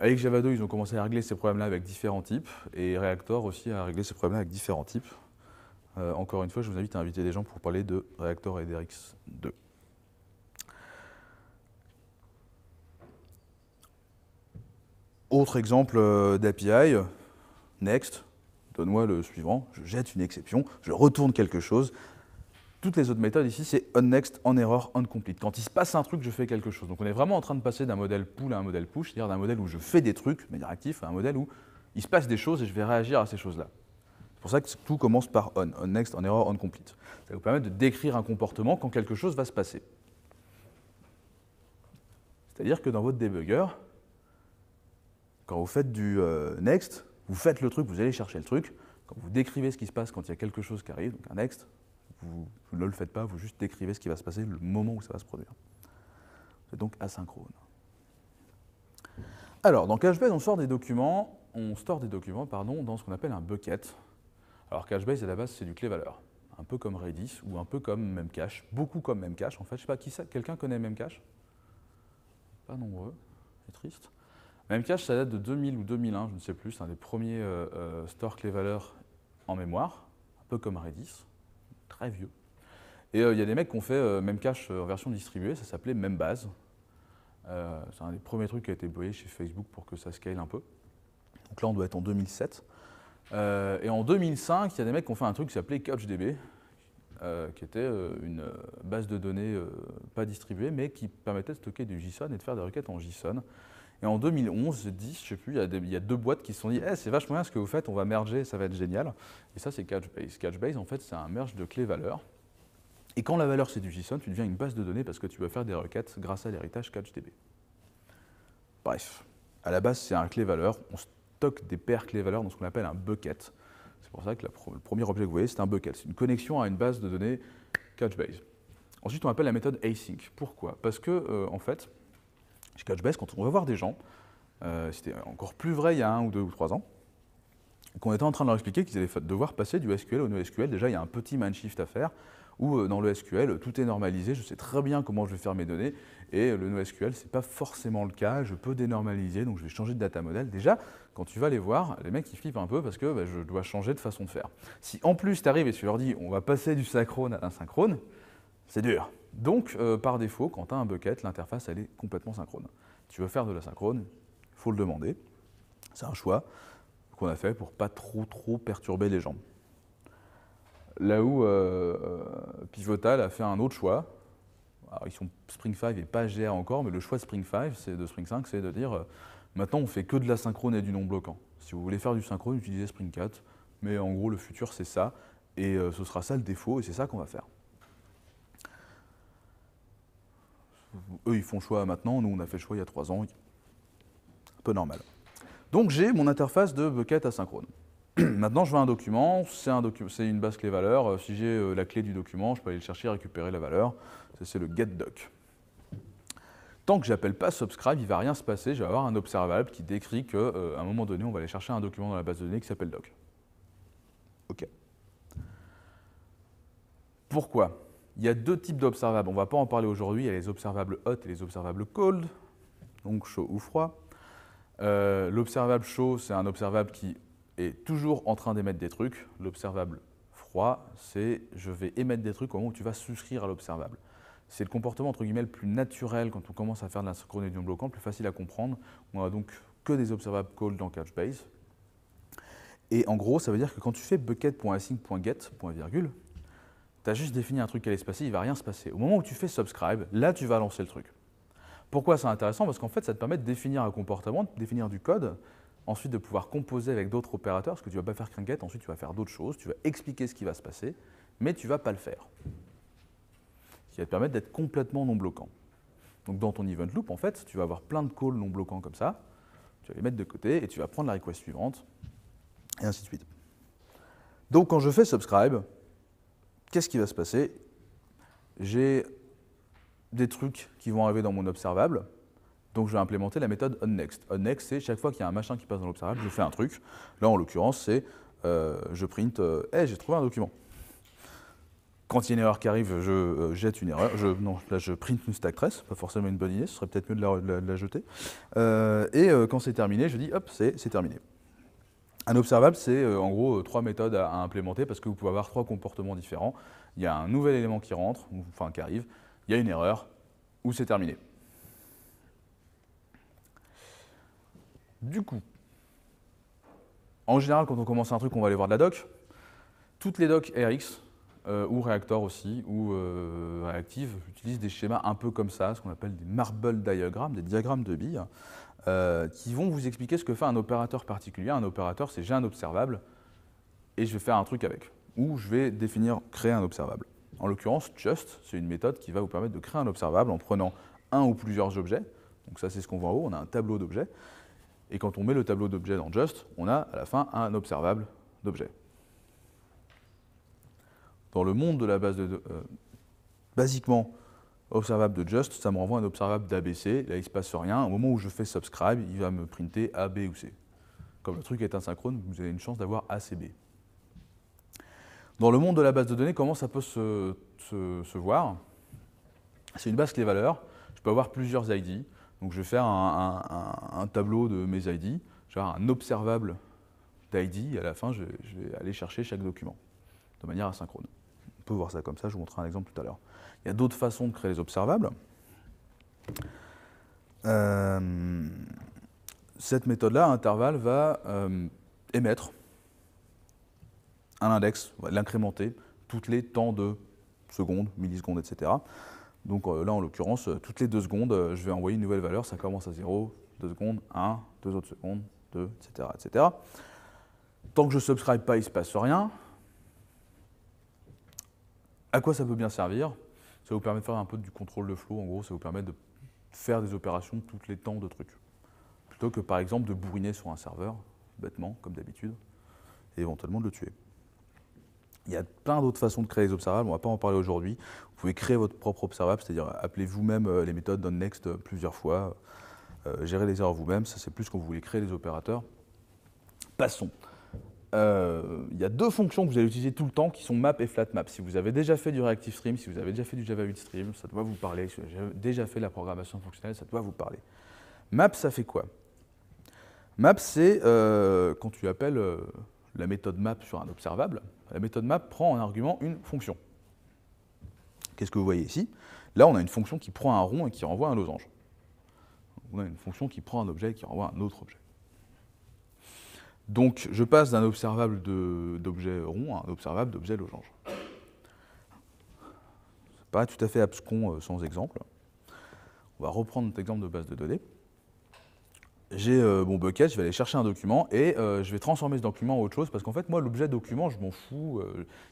Avec Java 2, ils ont commencé à régler ces problèmes-là avec différents types, et Reactor aussi a réglé ces problèmes-là avec différents types. Euh, encore une fois, je vous invite à inviter des gens pour parler de Reactor EDRX 2. Autre exemple euh, d'API, next, donne-moi le suivant, je jette une exception, je retourne quelque chose. Toutes les autres méthodes ici, c'est onNext, onError, onComplete. Quand il se passe un truc, je fais quelque chose. Donc on est vraiment en train de passer d'un modèle pull à un modèle push, c'est-à-dire d'un modèle où je fais des trucs, mais directif, à un modèle où il se passe des choses et je vais réagir à ces choses-là. C'est pour ça que tout commence par on, on next, on error, on complete. Ça vous permet de décrire un comportement quand quelque chose va se passer. C'est-à-dire que dans votre debugger, quand vous faites du euh, next, vous faites le truc, vous allez chercher le truc, quand vous décrivez ce qui se passe quand il y a quelque chose qui arrive, donc un next, vous ne le faites pas, vous juste décrivez ce qui va se passer, le moment où ça va se produire. C'est donc asynchrone. Alors, dans HBase, on sort des documents, on store des documents pardon, dans ce qu'on appelle un bucket. Alors Cachebase, à la base, c'est du clé valeur. Un peu comme Redis ou un peu comme Memcache, beaucoup comme Memcache. En fait, je sais pas qui ça. Quelqu'un connaît Memcache Pas nombreux, c'est triste. Memcache, ça date de 2000 ou 2001, je ne sais plus. C'est un des premiers store euh, euh, stores clé valeur en mémoire, un peu comme Redis, très vieux. Et euh, il y a des mecs qui ont fait Memcache en version distribuée, ça s'appelait Membase. c'est un des premiers trucs qui a été employé chez Facebook pour que ça scale un peu. Donc là, on doit être en 2007. Euh, et en 2005, il y a des mecs qui ont fait un truc qui s'appelait CouchDB, euh, qui était euh, une base de données pas distribuée, mais qui permettait de stocker du JSON et de faire des requêtes en JSON. Et en 2011, 10, je ne sais plus, il y, a deux boîtes qui se sont dit eh, c'est vachement bien ce que vous faites, on va merger, ça va être génial ». Et ça, c'est Couchbase. Couchbase, en fait, c'est un merge de clés-valeurs. Et quand la valeur, c'est du JSON, tu deviens une base de données parce que tu vas faire des requêtes grâce à l'héritage CouchDB. Bref, à la base, c'est un clé-valeur stock des paires clés valeurs dans ce qu'on appelle un bucket. C'est pour ça que le premier objet que vous voyez, c'est un bucket. C'est une connexion à une base de données Couchbase. Ensuite, on appelle la méthode async. Pourquoi Parce que, euh, en fait, chez Couchbase, quand on va voir des gens, euh, c'était encore plus vrai il y a un ou deux ou trois ans, qu'on était en train de leur expliquer qu'ils allaient devoir passer du SQL au NoSQL. Déjà, il y a un petit shift à faire où euh, dans le SQL, tout est normalisé, je sais très bien comment je vais faire mes données, et le NoSQL, ce n'est pas forcément le cas, je peux dénormaliser, donc je vais changer de data model. Déjà, quand tu vas les voir, les mecs ils flippent un peu parce que bah, je dois changer de façon de faire. Si en plus tu arrives et tu leur dis on va passer du synchrone à l'asynchrone, c'est dur. Donc euh, par défaut, quand tu as un bucket, l'interface elle est complètement synchrone. Tu veux faire de l'asynchrone, il faut le demander. C'est un choix qu'on a fait pour pas trop trop perturber les gens. Là où euh, euh, Pivotal a fait un autre choix, ils sont Spring 5 et pas GR encore, mais le choix de Spring 5, c'est de Spring 5, c'est de dire Maintenant, on fait que de la et du non bloquant. Si vous voulez faire du synchrone, utilisez Spring 4. Mais en gros, le futur, c'est ça. Et euh, ce sera ça le défaut, et c'est ça qu'on va faire. Eux, ils font le choix maintenant. Nous, on a fait le choix il y a trois ans. Un peu normal. Donc, j'ai mon interface de bucket asynchrone. maintenant, je veux un document. C'est une base clé valeur. Euh, si j'ai euh, la clé du document, je peux aller le chercher, récupérer la valeur. C'est le get doc. Tant que j'appelle pas subscribe, il ne va rien se passer. Je vais avoir un observable qui décrit qu'à euh, un moment donné, on va aller chercher un document dans la base de données qui s'appelle doc. OK. Pourquoi Il y a deux types d'observables. On ne va pas en parler aujourd'hui. Il y a les observables hot et les observables cold, donc chaud ou froid. Euh, l'observable chaud, c'est un observable qui est toujours en train d'émettre des trucs. L'observable froid, c'est je vais émettre des trucs au moment où tu vas souscrire à l'observable. C'est le comportement entre guillemets le plus naturel quand on commence à faire de la non bloquant, plus facile à comprendre. On n'a donc que des observables calls dans Catchbase. Et en gros, ça veut dire que quand tu fais bucket.async.get, virgule, tu as juste défini un truc qui allait se passer, il ne va rien se passer. Au moment où tu fais subscribe, là tu vas lancer le truc. Pourquoi c'est intéressant Parce qu'en fait, ça te permet de définir un comportement, de définir du code, ensuite de pouvoir composer avec d'autres opérateurs, parce que tu ne vas pas faire qu'un get, ensuite tu vas faire d'autres choses, tu vas expliquer ce qui va se passer, mais tu ne vas pas le faire qui va te permettre d'être complètement non bloquant. Donc dans ton event loop, en fait, tu vas avoir plein de calls non bloquants comme ça, tu vas les mettre de côté et tu vas prendre la request suivante, et ainsi de suite. Donc quand je fais subscribe, qu'est-ce qui va se passer J'ai des trucs qui vont arriver dans mon observable, donc je vais implémenter la méthode onNext. OnNext, c'est chaque fois qu'il y a un machin qui passe dans l'observable, je fais un truc. Là, en l'occurrence, c'est euh, je print, hé euh, eh, j'ai trouvé un document » quand il y a une erreur qui arrive, je euh, jette une erreur. Je, non, là, je print une stack trace, pas forcément une bonne idée, ce serait peut-être mieux de la, jeter. Euh, et euh, quand c'est terminé, je dis hop, c'est terminé. Un observable, c'est en gros trois méthodes à, implémenter parce que vous pouvez avoir trois comportements différents. Il y a un nouvel élément qui rentre, enfin qui arrive, il y a une erreur, ou c'est terminé. Du coup, en général, quand on commence un truc, on va aller voir de la doc. Toutes les docs RX euh, ou Reactor aussi, ou euh, Reactive, utilisent des schémas un peu comme ça, ce qu'on appelle des marble diagrammes, des diagrammes de billes, euh, qui vont vous expliquer ce que fait un opérateur particulier. Un opérateur, c'est j'ai un observable et je vais faire un truc avec, ou je vais définir, créer un observable. En l'occurrence, Just, c'est une méthode qui va vous permettre de créer un observable en prenant un ou plusieurs objets. Donc ça, c'est ce qu'on voit en haut, on a un tableau d'objets. Et quand on met le tableau d'objets dans Just, on a à la fin un observable d'objets dans le monde de la base de données, euh, basiquement, observable de just, ça me renvoie un observable d'ABC, là il ne se passe rien, au moment où je fais subscribe, il va me printer A, B ou C. Comme le truc est asynchrone, vous avez une chance d'avoir A, C, B. Dans le monde de la base de données, comment ça peut se, se, voir C'est une base clé valeur, je peux avoir plusieurs ID, donc je vais faire un, tableau de mes ID, genre un observable d'ID, à la fin je vais aller chercher chaque document de manière asynchrone peut voir ça comme ça, je vous montrerai un exemple tout à l'heure. Il y a d'autres façons de créer les observables. Euh, cette méthode-là, intervalle, va euh, émettre un index, l'incrémenter toutes les temps de secondes, millisecondes, etc. Donc euh, là, en l'occurrence, toutes les deux secondes, je vais envoyer une nouvelle valeur, ça commence à 0, 2 secondes, 1, 2 autres secondes, 2, etc. etc. Tant que je ne subscribe pas, il ne se passe rien. À quoi ça peut bien servir Ça vous permet de faire un peu du contrôle de flow, en gros, ça vous permet de faire des opérations toutes les temps de trucs. Plutôt que par exemple de bourriner sur un serveur, bêtement, comme d'habitude, et éventuellement de le tuer. Il y a plein d'autres façons de créer des observables, on ne va pas en parler aujourd'hui. Vous pouvez créer votre propre observable, c'est-à-dire appeler vous-même euh, les méthodes next euh, plusieurs fois, euh, gérer les erreurs vous-même, ça c'est plus quand vous voulez créer des opérateurs. Passons. Euh, il y a deux fonctions que vous allez utiliser tout le temps qui sont map et flat map. Si vous avez déjà fait du Reactive Stream, si vous avez déjà fait du Java 8 Stream, ça doit vous parler. Si vous avez déjà fait la programmation fonctionnelle, ça doit vous parler. Map, ça fait quoi Map, c'est euh, quand tu appelles euh, la méthode map sur un observable, la méthode map prend en argument une fonction. Qu'est-ce que vous voyez ici Là, on a une fonction qui prend un rond et qui renvoie un losange. On a une fonction qui prend un objet et qui renvoie un autre objet. Donc je passe d'un observable d'objet rond à un observable d'objet Ce C'est pas tout à fait abscon euh, sans exemple. On va reprendre notre exemple de base de données. J'ai euh, mon bucket, je vais aller chercher un document et euh, je vais transformer ce document en autre chose parce qu'en fait, moi, l'objet document, je m'en fous.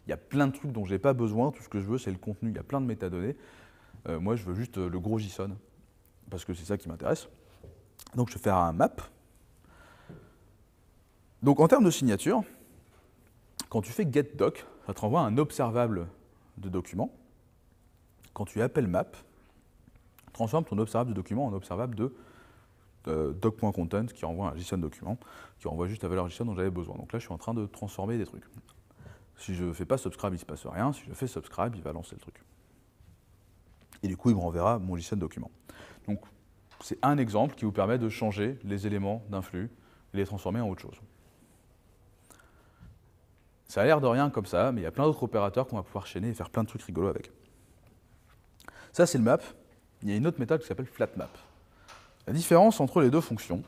Il y a plein de trucs dont je n'ai pas besoin. Tout ce que je veux, c'est le contenu. Il y a plein de métadonnées. moi, je veux juste le gros JSON parce que c'est ça qui m'intéresse. Donc, je vais faire un map donc en termes de signature, quand tu fais get doc, ça te renvoie un observable de document. Quand tu appelles map, transforme ton observable de document en observable de euh, doc.content qui renvoie un JSON document, qui renvoie juste la valeur JSON dont j'avais besoin. Donc là, je suis en train de transformer des trucs. Si je ne fais pas subscribe, il ne se passe rien. Si je fais subscribe, il va lancer le truc. Et du coup, il me renverra mon JSON document. Donc, c'est un exemple qui vous permet de changer les éléments d'un flux et les transformer en autre chose. Ça a l'air de rien comme ça, mais il y a plein d'autres opérateurs qu'on va pouvoir chaîner et faire plein de trucs rigolos avec. Ça, c'est le map. Il y a une autre méthode qui s'appelle flatMap. La différence entre les deux fonctions,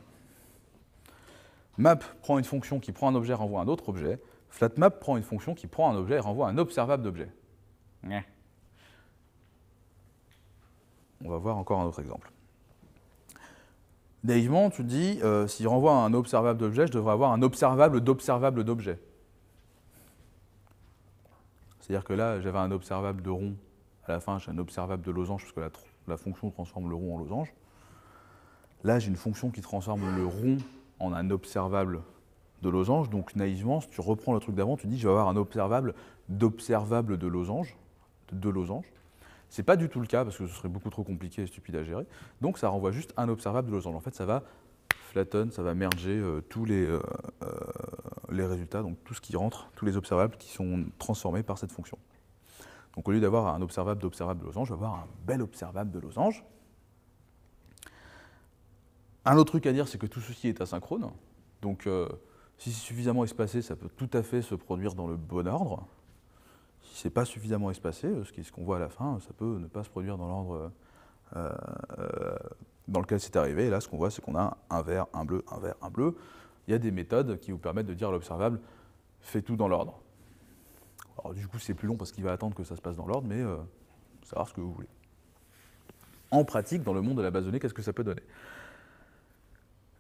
map prend une fonction qui prend un objet et renvoie un autre objet, flatMap prend une fonction qui prend un objet et renvoie un observable d'objet. On va voir encore un autre exemple. Naïvement, tu te dis, euh, s'il renvoie un observable d'objet, je devrais avoir un observable d'observable d'objet. C'est-à-dire que là, j'avais un observable de rond, à la fin j'ai un observable de losange, parce que la, fonction transforme le rond en losange. Là, j'ai une fonction qui transforme le rond en un observable de losange. Donc naïvement, si tu reprends le truc d'avant, tu dis je vais avoir un observable d'observable de losange. De losange. C'est pas du tout le cas parce que ce serait beaucoup trop compliqué et stupide à gérer. Donc ça renvoie juste un observable de losange. En fait, ça va flatten, ça va merger euh, tous euh, euh, les, résultats, donc tout ce qui rentre, tous les observables qui sont transformés par cette fonction. Donc au lieu d'avoir un observable d'observable de losange, je vais avoir un bel observable de losange. Un autre truc à dire, c'est que tout ceci est asynchrone. Donc si c'est suffisamment espacé, ça peut tout à fait se produire dans le bon ordre. Si c'est pas suffisamment espacé, ce qu'on voit à la fin, ça peut ne pas se produire dans l'ordre euh, euh, dans lequel c'est arrivé. là, ce qu'on voit, c'est qu'on a un vert, un bleu, un vert, un bleu. Il y a des méthodes qui vous permettent de dire à l'observable, fais tout dans l'ordre. Alors du coup, c'est plus long parce qu'il va attendre que ça se passe dans l'ordre, mais euh, savoir ce que vous voulez. En pratique, dans le monde de la base donnée, qu'est-ce que ça peut donner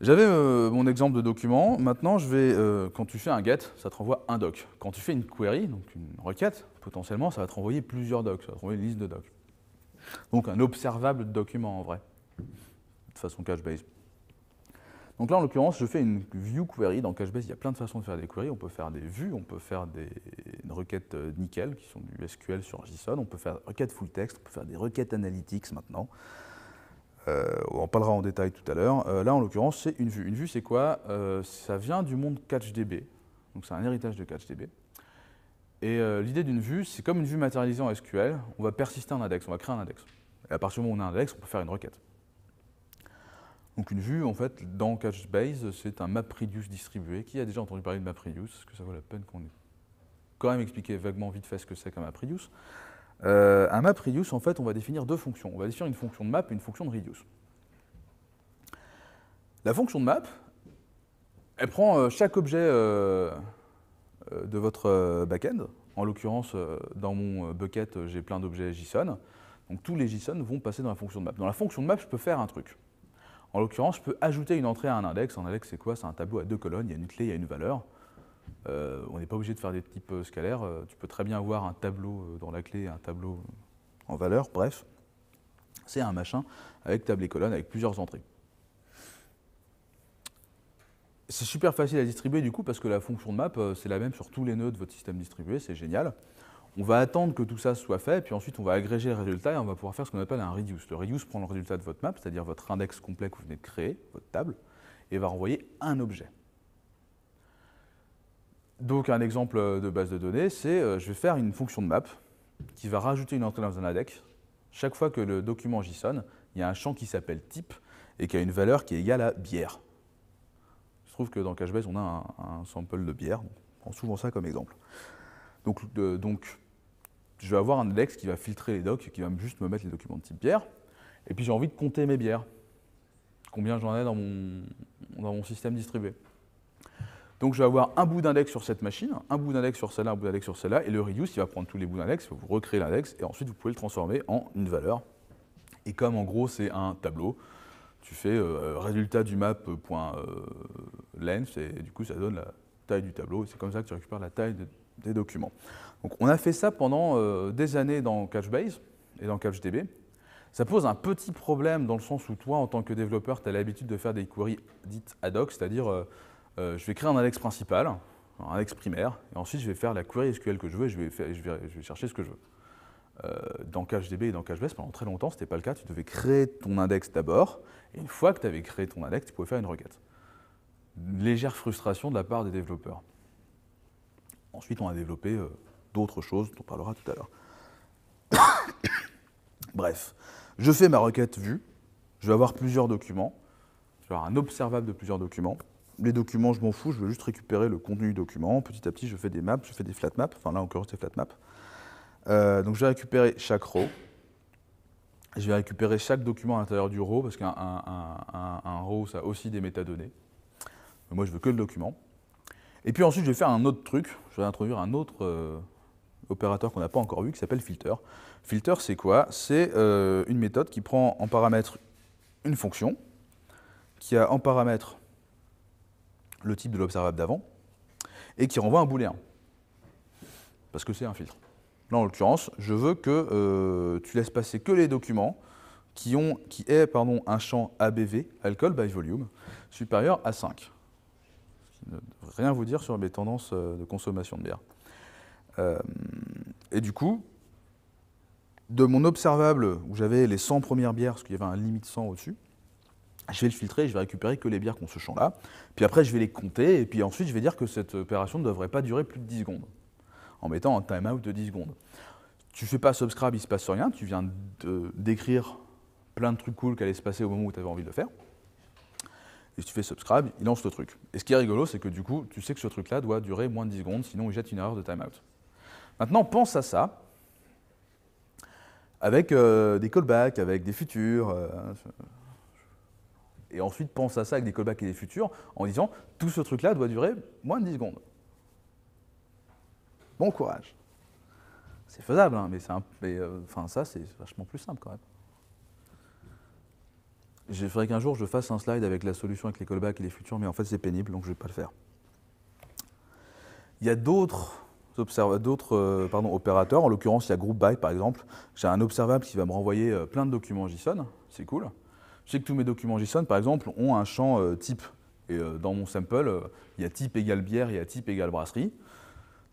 J'avais mon exemple de document. Maintenant, je vais, quand tu fais un get, ça te renvoie un doc. Quand tu fais une query, donc une requête, potentiellement, ça va te renvoyer plusieurs docs. Ça va te renvoyer une liste de docs. Donc un observable de document en vrai, de façon CacheBase. Donc là, en l'occurrence, je fais une view query. Dans Cachebase, il y a plein de façons de faire des queries. On peut faire des vues, on peut faire des requêtes euh, nickel, qui sont du SQL sur JSON, on peut faire des requêtes full text, on peut faire des requêtes analytics maintenant. Euh, on en parlera en détail tout à l'heure. Euh, là, en l'occurrence, c'est une vue. Une vue, c'est quoi Ça vient du monde CatchDB. Donc c'est un héritage de CatchDB. Et euh, l'idée d'une vue, c'est comme une vue matérialisée en SQL, on va persister un index, on va créer un index. Et à partir du moment où on a un index, on peut faire une requête. Donc une vue, en fait, dans CacheBase, c'est un MapReduce distribué. Qui a déjà entendu parler de MapReduce Est-ce que ça vaut la peine qu'on ait quand même expliqué vaguement vite fait ce que c'est qu'un MapReduce euh, Un MapReduce, en fait, on va définir deux fonctions. On va définir une fonction de map et une fonction de reduce. La fonction de map, elle prend euh, chaque objet euh, de votre euh, back-end. En l'occurrence, euh, dans mon bucket, j'ai plein d'objets JSON. Donc tous les JSON vont passer dans la fonction de map. Dans la fonction de map, je peux faire un truc. En l'occurrence, je peux ajouter une entrée à un index. Un index, c'est quoi C'est un tableau à deux colonnes, il y a une clé, il y a une valeur. on n'est pas obligé de faire des types scalaires. Tu peux très bien avoir un tableau dans la clé, un tableau en valeur, bref. C'est un machin avec table et colonne, avec plusieurs entrées. C'est super facile à distribuer du coup parce que la fonction de map, euh, c'est la même sur tous les nœuds de votre système distribué, c'est génial. On va attendre que tout ça soit fait, puis ensuite on va agréger le résultat et on va pouvoir faire ce qu'on appelle un reduce. Le reduce prend le résultat de votre map, c'est-à-dire votre index complet que vous venez de créer, votre table, et va renvoyer un objet. Donc un exemple de base de données, c'est euh, je vais faire une fonction de map qui va rajouter une entrée dans un index. Chaque fois que le document JSON, il y a un champ qui s'appelle type et qui a une valeur qui est égale à bière trouve que dans cachebase on a un, sample de bière. On prend souvent ça comme exemple. Donc, je vais avoir un index qui va filtrer les docs, qui va juste me mettre les documents de type bière. Et puis j'ai envie de compter mes bières. Combien j'en ai dans mon, système distribué. Donc je vais avoir un bout d'index sur cette machine, un bout d'index sur celle-là, un bout d'index sur celle-là, et le reuse, il va prendre tous les bouts d'index, vous recréer l'index, et ensuite vous pouvez le transformer en une valeur. Et comme en gros c'est un tableau, tu fais euh, euh, résultat du map.length euh, et du coup ça donne la taille du tableau. C'est comme ça que tu récupères la taille des documents. Donc on a fait ça pendant des années dans Couchbase et dans CouchDB. Ça pose un petit problème dans le sens où toi, en tant que développeur, tu as l'habitude de faire des queries dites ad hoc, c'est-à-dire je vais créer un index principal, un index primaire, et ensuite je vais faire la query SQL que je veux et je vais chercher ce que je veux. Euh, dans CacheDB et dans CacheBase, pendant très longtemps, ce n'était pas le cas. Tu devais créer ton index d'abord, et une fois que tu avais créé ton index, tu pouvais faire une requête. légère frustration de la part des développeurs. Ensuite, on a développé euh, d'autres choses dont on parlera tout à l'heure. Bref, je fais ma requête vue, je vais avoir plusieurs documents, je vais avoir un observable de plusieurs documents. Les documents, je m'en fous, je veux juste récupérer le contenu du document. Petit à petit, je fais des maps, je fais des flat maps, enfin là encore, c'est flat maps. Euh, donc je vais récupérer chaque row. Je vais récupérer chaque document à l'intérieur du row, parce qu'un un, row, ça a aussi des métadonnées. moi, je veux que le document. Et puis ensuite, je vais faire un autre truc. Je vais introduire un autre euh, opérateur qu'on n'a pas encore vu, qui s'appelle filter. Filter, c'est quoi C'est euh, une méthode qui prend en paramètre une fonction, qui a en paramètre le type de l'observable d'avant, et qui renvoie un booléen, parce que c'est un filtre. Là, en l'occurrence, je veux que euh, tu laisses passer que les documents qui, ont, qui aient pardon, un champ ABV, alcool by volume, supérieur à 5. qui ne rien vous dire sur mes tendances euh, de consommation de bière. Euh, et du coup, de mon observable où j'avais les 100 premières bières, parce qu'il y avait un limite 100 au-dessus, je vais le filtrer et je vais récupérer que les bières qui ont ce champ-là. Puis après, je vais les compter et puis ensuite, je vais dire que cette opération ne devrait pas durer plus de 10 secondes en mettant un timeout de 10 secondes. Tu fais pas subscribe, il se passe rien, tu viens décrire plein de trucs cool qui allaient se passer au moment où tu avais envie de le faire. Et si tu fais subscribe, il lance le truc. Et ce qui est rigolo, c'est que du coup, tu sais que ce truc-là doit durer moins de 10 secondes, sinon il jette une erreur de timeout. Maintenant, pense à ça avec euh, des callbacks, avec des futurs. Euh, et ensuite, pense à ça avec des callbacks et des futurs en disant tout ce truc-là doit durer moins de 10 secondes. Bon courage. C'est faisable, hein, mais, euh, ça, c'est vachement plus simple quand même. Je faudrait qu'un jour je fasse un slide avec la solution, avec les callbacks et les futurs, mais en fait c'est pénible, donc je ne vais pas le faire. Il y a d'autres euh, opérateurs, en l'occurrence il y a GroupBy par exemple. J'ai un observable qui va me renvoyer euh, plein de documents JSON, c'est cool. Je sais que tous mes documents JSON par exemple ont un champ type. Et dans mon sample, il y a type égale bière, il y a type égale brasserie.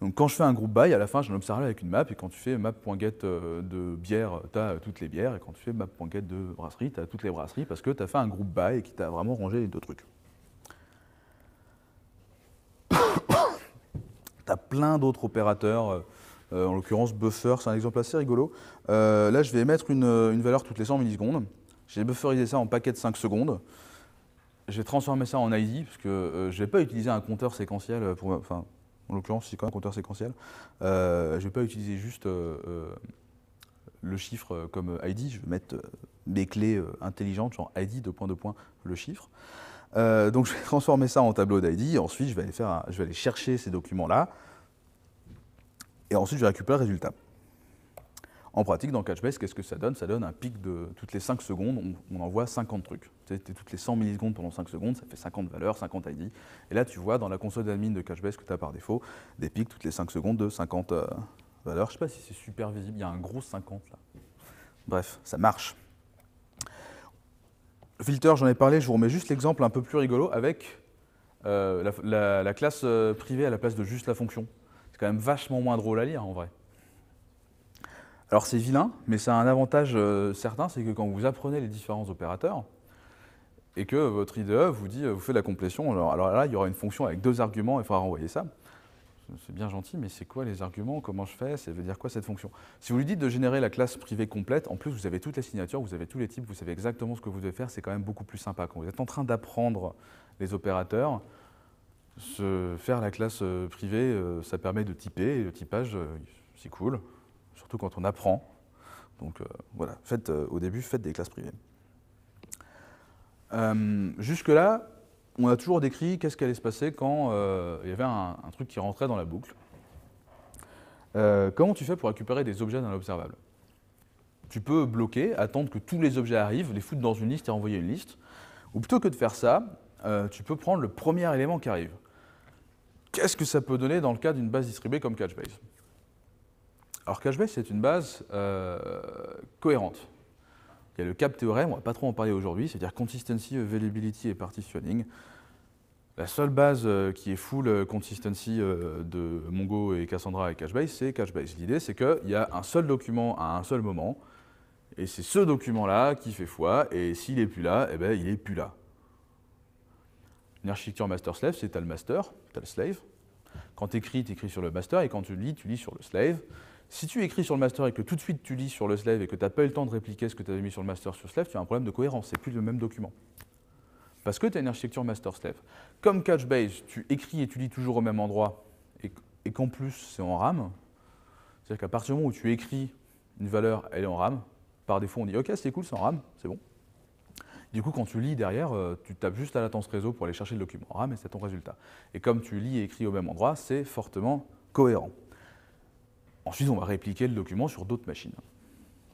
Donc quand je fais un groupe by, à la fin, j'en observe avec une map, et quand tu fais map.get euh, de bière, tu as euh, toutes les bières, et quand tu fais map.get de brasserie, tu as toutes les brasseries, parce que tu as fait un groupe by et qui t'a vraiment rangé les deux trucs. tu as plein d'autres opérateurs, euh, en l'occurrence buffer, c'est un exemple assez rigolo. là, je vais mettre une, valeur toutes les 100 millisecondes. J'ai bufferisé ça en paquet de 5 secondes. J'ai transformé ça en ID, parce que je ne vais pas utiliser un compteur séquentiel pour... Enfin, en l'occurrence c'est quand même un compteur séquentiel, euh, je ne vais pas utiliser juste euh, euh, le chiffre comme ID, je vais mettre mes clés intelligentes, genre ID de point de point le chiffre. donc je vais transformer ça en tableau d'ID, ensuite je vais, aller je vais aller chercher ces documents-là, et ensuite je vais récupérer le résultat. En pratique, dans Catchbase, qu'est-ce que ça donne Ça donne un pic de toutes les 5 secondes, on, envoie 50 trucs. C'était toutes les 100 millisecondes pendant 5 secondes, ça fait 50 valeurs, 50 ID. Et là, tu vois dans la console d'admin de Catchbase que tu as par défaut des pics toutes les 5 secondes de 50 euh, valeurs. Je ne sais pas si c'est super visible, il y a un gros 50 là. Bref, ça marche. Filter, j'en ai parlé, je vous remets juste l'exemple un peu plus rigolo avec euh, la classe euh, privée à la place de juste la fonction. C'est quand même vachement moins drôle à lire en vrai. Alors c'est vilain, mais ça a un avantage euh, certain, c'est que quand vous apprenez les différents opérateurs, et que votre IDE vous dit, euh, vous faites la complétion, alors, là, il y aura une fonction avec deux arguments, il faudra renvoyer ça. C'est bien gentil, mais c'est quoi les arguments Comment je fais Ça veut dire quoi cette fonction Si vous lui dites de générer la classe privée complète, en plus vous avez toutes les signatures, vous avez tous les types, vous savez exactement ce que vous devez faire, c'est quand même beaucoup plus sympa. Quand vous êtes en train d'apprendre les opérateurs, se faire la classe euh, privée, ça permet de typer, et le typage, c'est cool surtout quand on apprend. Donc euh, voilà, faites, euh, au début, faites des classes privées. Euh, jusque-là, on a toujours décrit qu'est-ce qui allait se passer quand il y avait un, truc qui rentrait dans la boucle. comment tu fais pour récupérer des objets dans l'observable Tu peux bloquer, attendre que tous les objets arrivent, les foutre dans une liste et envoyer une liste. Ou plutôt que de faire ça, tu peux prendre le premier élément qui arrive. Qu'est-ce que ça peut donner dans le cas d'une base distribuée comme CatchBase alors Cashbase, c'est une base euh, cohérente. Il y a le cap théorème, on ne va pas trop en parler aujourd'hui, c'est-à-dire consistency, availability et partitioning. La seule base euh, qui est full euh, consistency de Mongo et Cassandra et Cachebase, c'est Cachebase. L'idée, c'est qu'il y a un seul document à un seul moment, et c'est ce document-là qui fait foi, et s'il n'est plus là, eh ben, il n'est plus là. Une architecture master-slave, c'est t'as le master, t'as le slave. Quand tu écris, tu écris sur le master, et quand tu lis, tu lis sur le slave. Si tu écris sur le master et que tout de suite tu lis sur le slave et que tu n'as pas eu le temps de répliquer ce que tu avais mis sur le master sur slave, tu as un problème de cohérence, c'est plus le même document. Parce que tu as une architecture master slave. Comme Couchbase, tu écris et tu lis toujours au même endroit et, qu'en plus c'est en RAM, c'est-à-dire qu'à partir du moment où tu écris une valeur, elle est en RAM, par défaut on dit ok c'est cool, c'est en RAM, c'est bon. Du coup, quand tu lis derrière, euh, tu tapes juste à latence réseau pour aller chercher le document en RAM et c'est ton résultat. Et comme tu lis et écris au même endroit, c'est fortement cohérent. Ensuite, on va répliquer le document sur d'autres machines.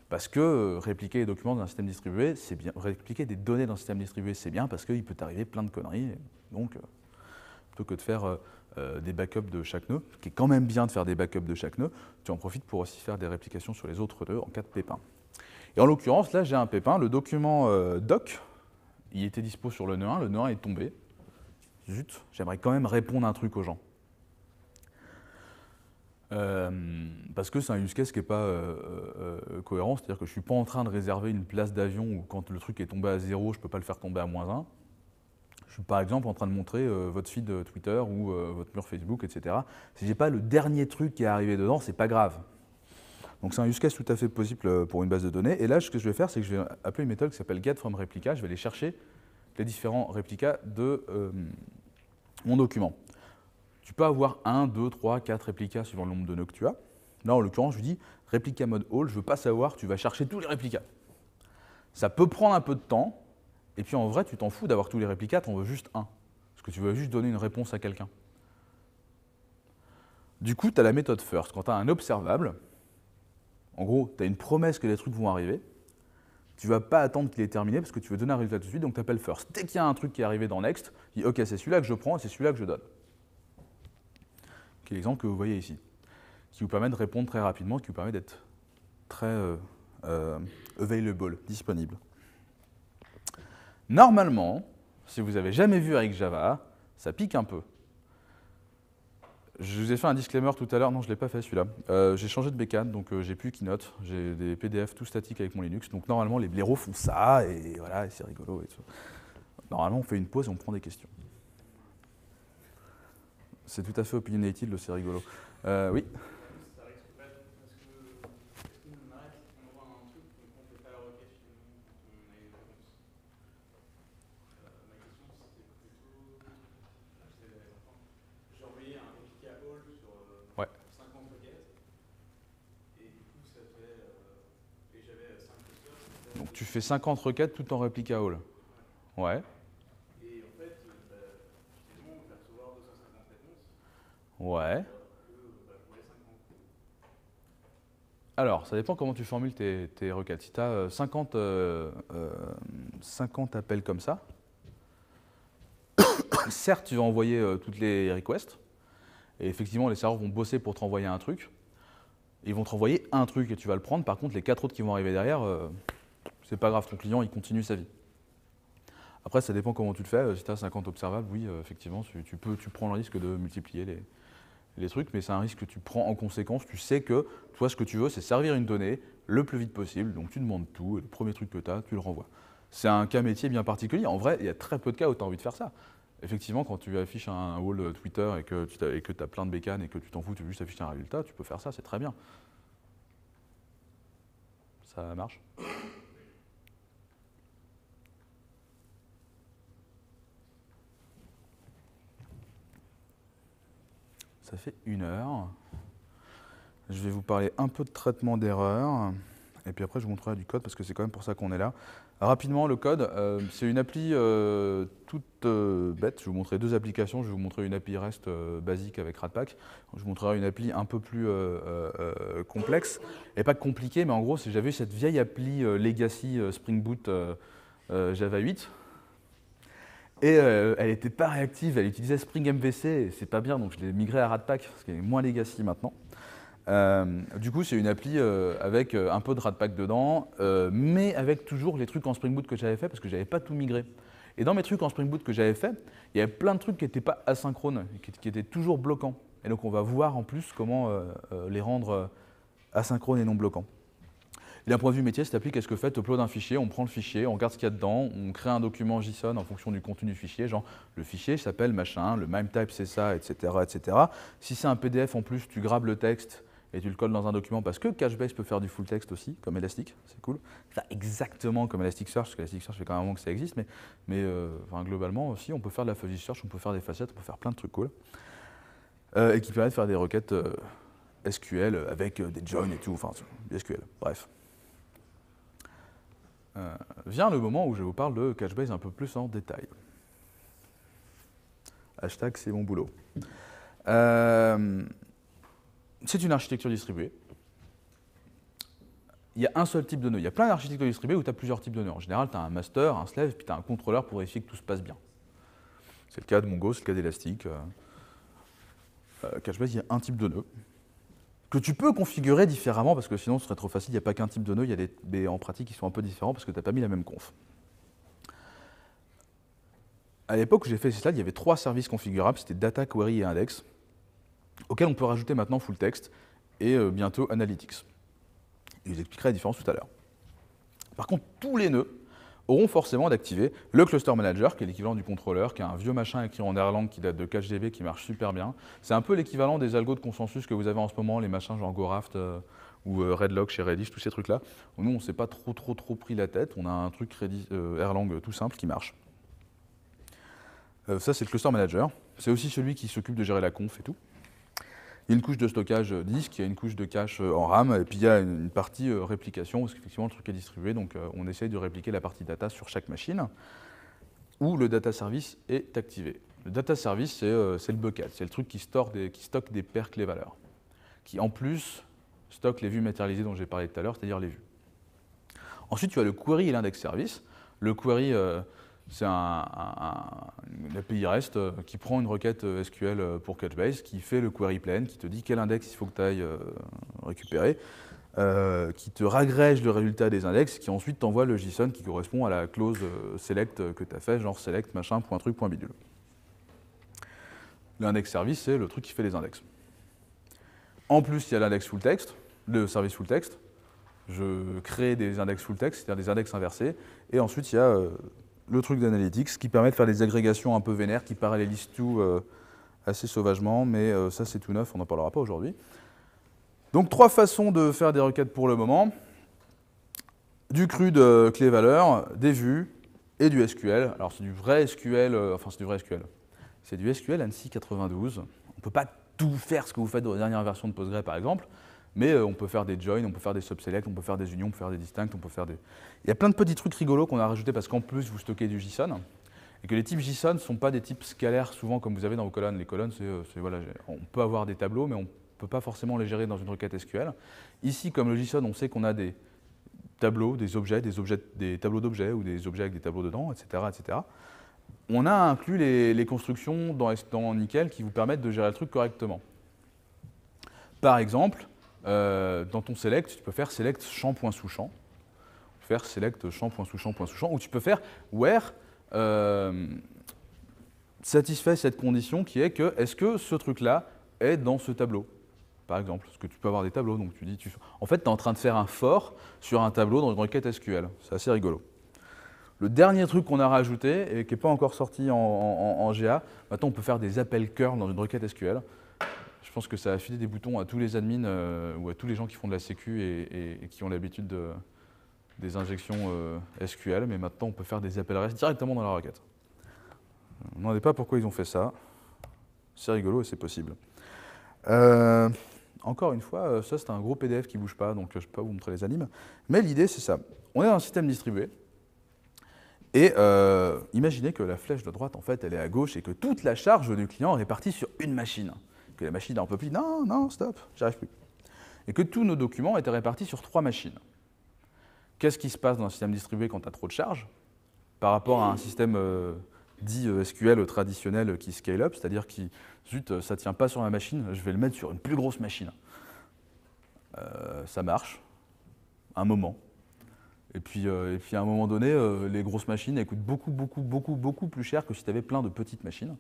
Parce que euh, répliquer les documents un système distribué, c'est bien. Répliquer des données dans un système distribué, c'est bien parce qu'il peut arriver plein de conneries. Donc, euh, plutôt que de faire euh, des backups de chaque nœud, ce qui est quand même bien de faire des backups de chaque nœud, tu en profites pour aussi faire des réplications sur les autres nœuds en cas de pépin. Et en l'occurrence, là, j'ai un pépin. Le document doc, il était dispo sur le nœud 1, le nœud 1 est tombé. Zut, j'aimerais quand même répondre un truc aux gens. Euh, parce que c'est un use case qui n'est pas euh, euh, cohérent, c'est-à-dire que je ne suis pas en train de réserver une place d'avion où quand le truc est tombé à zéro, je ne peux pas le faire tomber à moins 1. Je suis par exemple en train de montrer votre feed Twitter ou votre mur Facebook, etc. Si je n'ai pas le dernier truc qui est arrivé dedans, ce n'est pas grave. Donc c'est un use case tout à fait possible pour une base de données. Et là, ce que je vais faire, c'est que je vais appeler une méthode qui s'appelle getFromReplica. Je vais aller chercher les différents réplicas de mon document tu peux avoir 1, 2, 3, 4 réplicas suivant le nombre de nœuds que tu as. Là, en l'occurrence, je dis réplica mode all, je ne veux pas savoir, tu vas chercher tous les réplicas. Ça peut prendre un peu de temps, et puis en vrai, tu t'en fous d'avoir tous les réplicas, tu en veux juste un. Parce que tu veux juste donner une réponse à quelqu'un. Du coup, tu as la méthode first. Quand tu as un observable, en gros, tu as une promesse que les trucs vont arriver, tu ne vas pas attendre qu'il est terminé parce que tu veux donner un résultat tout de suite, donc tu appelles first. Dès qu'il y a un truc qui est arrivé dans next, tu dis ok, c'est celui-là que je prends, c'est celui-là que je donne l'exemple que vous voyez ici, qui vous permet de répondre très rapidement, qui vous permet d'être très euh, euh, available, disponible. Normalement, si vous avez jamais vu avec Java, ça pique un peu. Je vous ai fait un disclaimer tout à l'heure, non je ne l'ai pas fait celui-là. Euh, j'ai changé de bécane, donc j'ai plus Keynote, j'ai des PDF tout statiques avec mon Linux, donc normalement les blaireaux font ça, et voilà, c'est rigolo. Et tout. Normalement on fait une pause et on prend des questions. C'est tout à fait Opinionated, c'est rigolo. Euh, oui Est-ce qu'il me pour Ma question, c'était plutôt... J'ai envoyé un réplique à Hall sur 50 requêtes. Et du coup, ça fait... Et j'avais 5 questions. Donc, tu fais 50 requêtes tout en réplique à Hall. Ouais. Alors, ça dépend comment tu formules tes, requêtes. Si tu as 50, appels comme ça, certes, tu vas envoyer euh, toutes les requests, et effectivement, les serveurs vont bosser pour te renvoyer un truc. Ils vont te renvoyer un truc et tu vas le prendre. Par contre, les quatre autres qui vont arriver derrière, euh, c'est pas grave, ton client, il continue sa vie. Après, ça dépend comment tu le fais. Euh, si tu as 50 observables, oui, effectivement, tu, peux, tu prends le risque de multiplier les, les trucs, mais c'est un risque que tu prends en conséquence. Tu sais que toi, ce que tu veux, c'est servir une donnée le plus vite possible. Donc tu demandes tout, et le premier truc que tu as, tu le renvoies. C'est un cas métier bien particulier. En vrai, il y a très peu de cas où tu as envie de faire ça. Effectivement, quand tu affiches un wall euh, Twitter et que tu as, plein de bécanes et que tu t'en fous, tu veux juste afficher un résultat, tu peux faire ça, c'est très bien. Ça marche Ça fait une heure. Je vais vous parler un peu de traitement d'erreur. Et puis après, je vous montrerai du code parce que c'est quand même pour ça qu'on est là. Rapidement, le code, euh, c'est une appli euh, toute euh, bête. Je vais vous montrer deux applications. Je vais vous montrer une appli REST basique avec Ratpack. Je vous montrerai une appli un peu plus complexe. Et pas compliquée, mais en gros, j'avais cette vieille appli Legacy Spring Boot Java 8 et euh, elle n'était pas réactive, elle utilisait Spring MVC, c'est pas bien, donc je l'ai migré à Ratpack, parce qu'elle est moins legacy maintenant. Euh, du coup, c'est une appli euh, avec un peu de Ratpack dedans, mais avec toujours les trucs en Spring Boot que j'avais fait, parce que je n'avais pas tout migré. Et dans mes trucs en Spring Boot que j'avais fait, il y avait plein de trucs qui n'étaient pas asynchrones, qui, qui, étaient toujours bloquants. Et donc, on va voir en plus comment les rendre asynchrones et non bloquants d'un point de vue métier, c'est s'applique qu'est-ce que fait upload un fichier On prend le fichier, on regarde ce qu'il y a dedans, on crée un document JSON en fonction du contenu du fichier, genre le fichier s'appelle machin, le mime type c'est ça, etc., etc. Si c'est un PDF en plus, tu grabes le texte et tu le colles dans un document parce que Cachebase peut faire du full text aussi, comme Elastic, c'est cool. Enfin, exactement comme Elasticsearch, parce que Elasticsearch fait quand même un que ça existe, mais, euh, globalement aussi, on peut faire de la fuzzy search, on peut faire des facettes, on peut faire plein de trucs cool. Euh, et qui permet de faire des requêtes euh, SQL avec des joins et tout, enfin, SQL, bref. Euh, vient le moment où je vous parle de Cachebase un peu plus en détail. Hashtag c'est mon boulot. Euh, c'est une architecture distribuée. Il y a un seul type de nœud. Il y a plein d'architectures distribuées où tu as plusieurs types de nœuds. En général, tu as un master, un slave, puis tu as un contrôleur pour vérifier que tout se passe bien. C'est le cas de Mongo, c'est le cas d'Elastic. Euh, euh il y a un type de nœud que tu peux configurer différemment, parce que sinon ce serait trop facile, il n'y a pas qu'un type de nœud, il y a des, en pratique qui sont un peu différents parce que tu n'as pas mis la même conf. À l'époque où j'ai fait ces slides, il y avait trois services configurables, c'était Data, Query et Index, auxquels on peut rajouter maintenant Full Text et euh, bientôt Analytics. je vous expliquerai la différence tout à l'heure. Par contre, tous les nœuds auront forcément d'activer le cluster manager, qui est l'équivalent du contrôleur, qui est un vieux machin écrit en Erlang qui date de CacheDB, qui marche super bien. C'est un peu l'équivalent des algos de consensus que vous avez en ce moment, les machins genre GoRaft euh, ou euh, Redlock chez Redis, tous ces trucs-là. Nous, on ne s'est pas trop, trop, trop pris la tête. On a un truc euh, Erlang tout simple qui marche. ça, c'est le cluster manager. C'est aussi celui qui s'occupe de gérer la conf et tout. Il y a une couche de stockage euh, disque, il y a une couche de cache euh, en RAM, et puis il y a une, partie euh, réplication, parce qu'effectivement le truc est distribué, donc on essaye de répliquer la partie data sur chaque machine, où le data service est activé. Le data service, c'est le bucket, c'est le truc qui, stocke des paires clés-valeurs, qui en plus stocke les vues matérialisées dont j'ai parlé tout à l'heure, c'est-à-dire les vues. Ensuite, tu as le query et l'index service. Le query, c'est un, API REST euh, qui prend une requête euh, SQL euh, pour CatchBase, qui fait le query plane, qui te dit quel index il faut que tu ailles récupérer, qui te ragrège le résultat des index, qui ensuite t'envoie le JSON qui correspond à la clause select que tu as fait, genre select machin, point truc, point bidule. L'index service, c'est le truc qui fait les index. En plus, il y a l'index full text, le service full text. Je crée des index full text, c'est-à-dire des index inversés. Et ensuite, il y a le truc d'Analytics qui permet de faire des agrégations un peu vénères qui parallélisent tout euh, assez sauvagement, mais euh, ça c'est tout neuf, on n'en parlera pas aujourd'hui. Donc trois façons de faire des requêtes pour le moment. Du cru de clé valeur, des vues et du SQL. Alors c'est du vrai SQL, euh, enfin c'est du vrai SQL. C'est du SQL ANSI 92. On ne peut pas tout faire ce que vous faites dans la dernière version de Postgre par exemple, mais euh, on peut faire des joins, on peut faire des subselects, on peut faire des unions, on peut faire des distincts, on peut faire des. Il y a plein de petits trucs rigolos qu'on a rajoutés parce qu'en plus vous stockez du JSON et que les types JSON ne sont pas des types scalaires souvent comme vous avez dans vos colonnes. Les colonnes, c'est euh, voilà, on peut avoir des tableaux, mais on ne peut pas forcément les gérer dans une requête SQL. Ici, comme le JSON, on sait qu'on a des tableaux, des objets, des objets, des tableaux d'objets ou des objets avec des tableaux dedans, etc., etc. On a inclus les, les constructions dans, dans Nickel qui vous permettent de gérer le truc correctement. Par exemple, euh, dans ton select, tu peux faire select champ champ, faire select champ ou tu peux faire where euh, satisfait cette condition qui est que est-ce que ce truc-là est dans ce tableau par exemple, parce que tu peux avoir des tableaux, donc tu dis, en fait, tu es en train de faire un fort sur un tableau dans une requête SQL. C'est assez rigolo. Le dernier truc qu'on a rajouté et qui n'est pas encore sorti en, GA, maintenant on peut faire des appels curl dans une requête SQL je pense que ça a filé des boutons à tous les admins euh, ou à tous les gens qui font de la sécu et, qui ont l'habitude des injections euh, SQL, mais maintenant on peut faire des appels REST directement dans la requête. Euh, on ne sait pas pourquoi ils ont fait ça. C'est rigolo et c'est possible. encore une fois, ça c'est un gros PDF qui ne bouge pas, donc je ne peux pas vous montrer les animes. Mais l'idée c'est ça. On est dans un système distribué. Et imaginez que la flèche de droite, en fait, elle est à gauche et que toute la charge du client est répartie sur une machine que la machine un peu plus, non, non, stop, j'arrive plus. Et que tous nos documents étaient répartis sur trois machines. Qu'est-ce qui se passe dans un système distribué quand tu as trop de charges par rapport à un système euh, dit euh, SQL traditionnel qui scale up, c'est-à-dire qui, zut, euh, ça ne tient pas sur ma machine, je vais le mettre sur une plus grosse machine. ça marche, un moment. Et puis, et puis à un moment donné, les grosses machines, elles coûtent beaucoup, beaucoup, beaucoup, beaucoup plus cher que si tu avais plein de petites machines.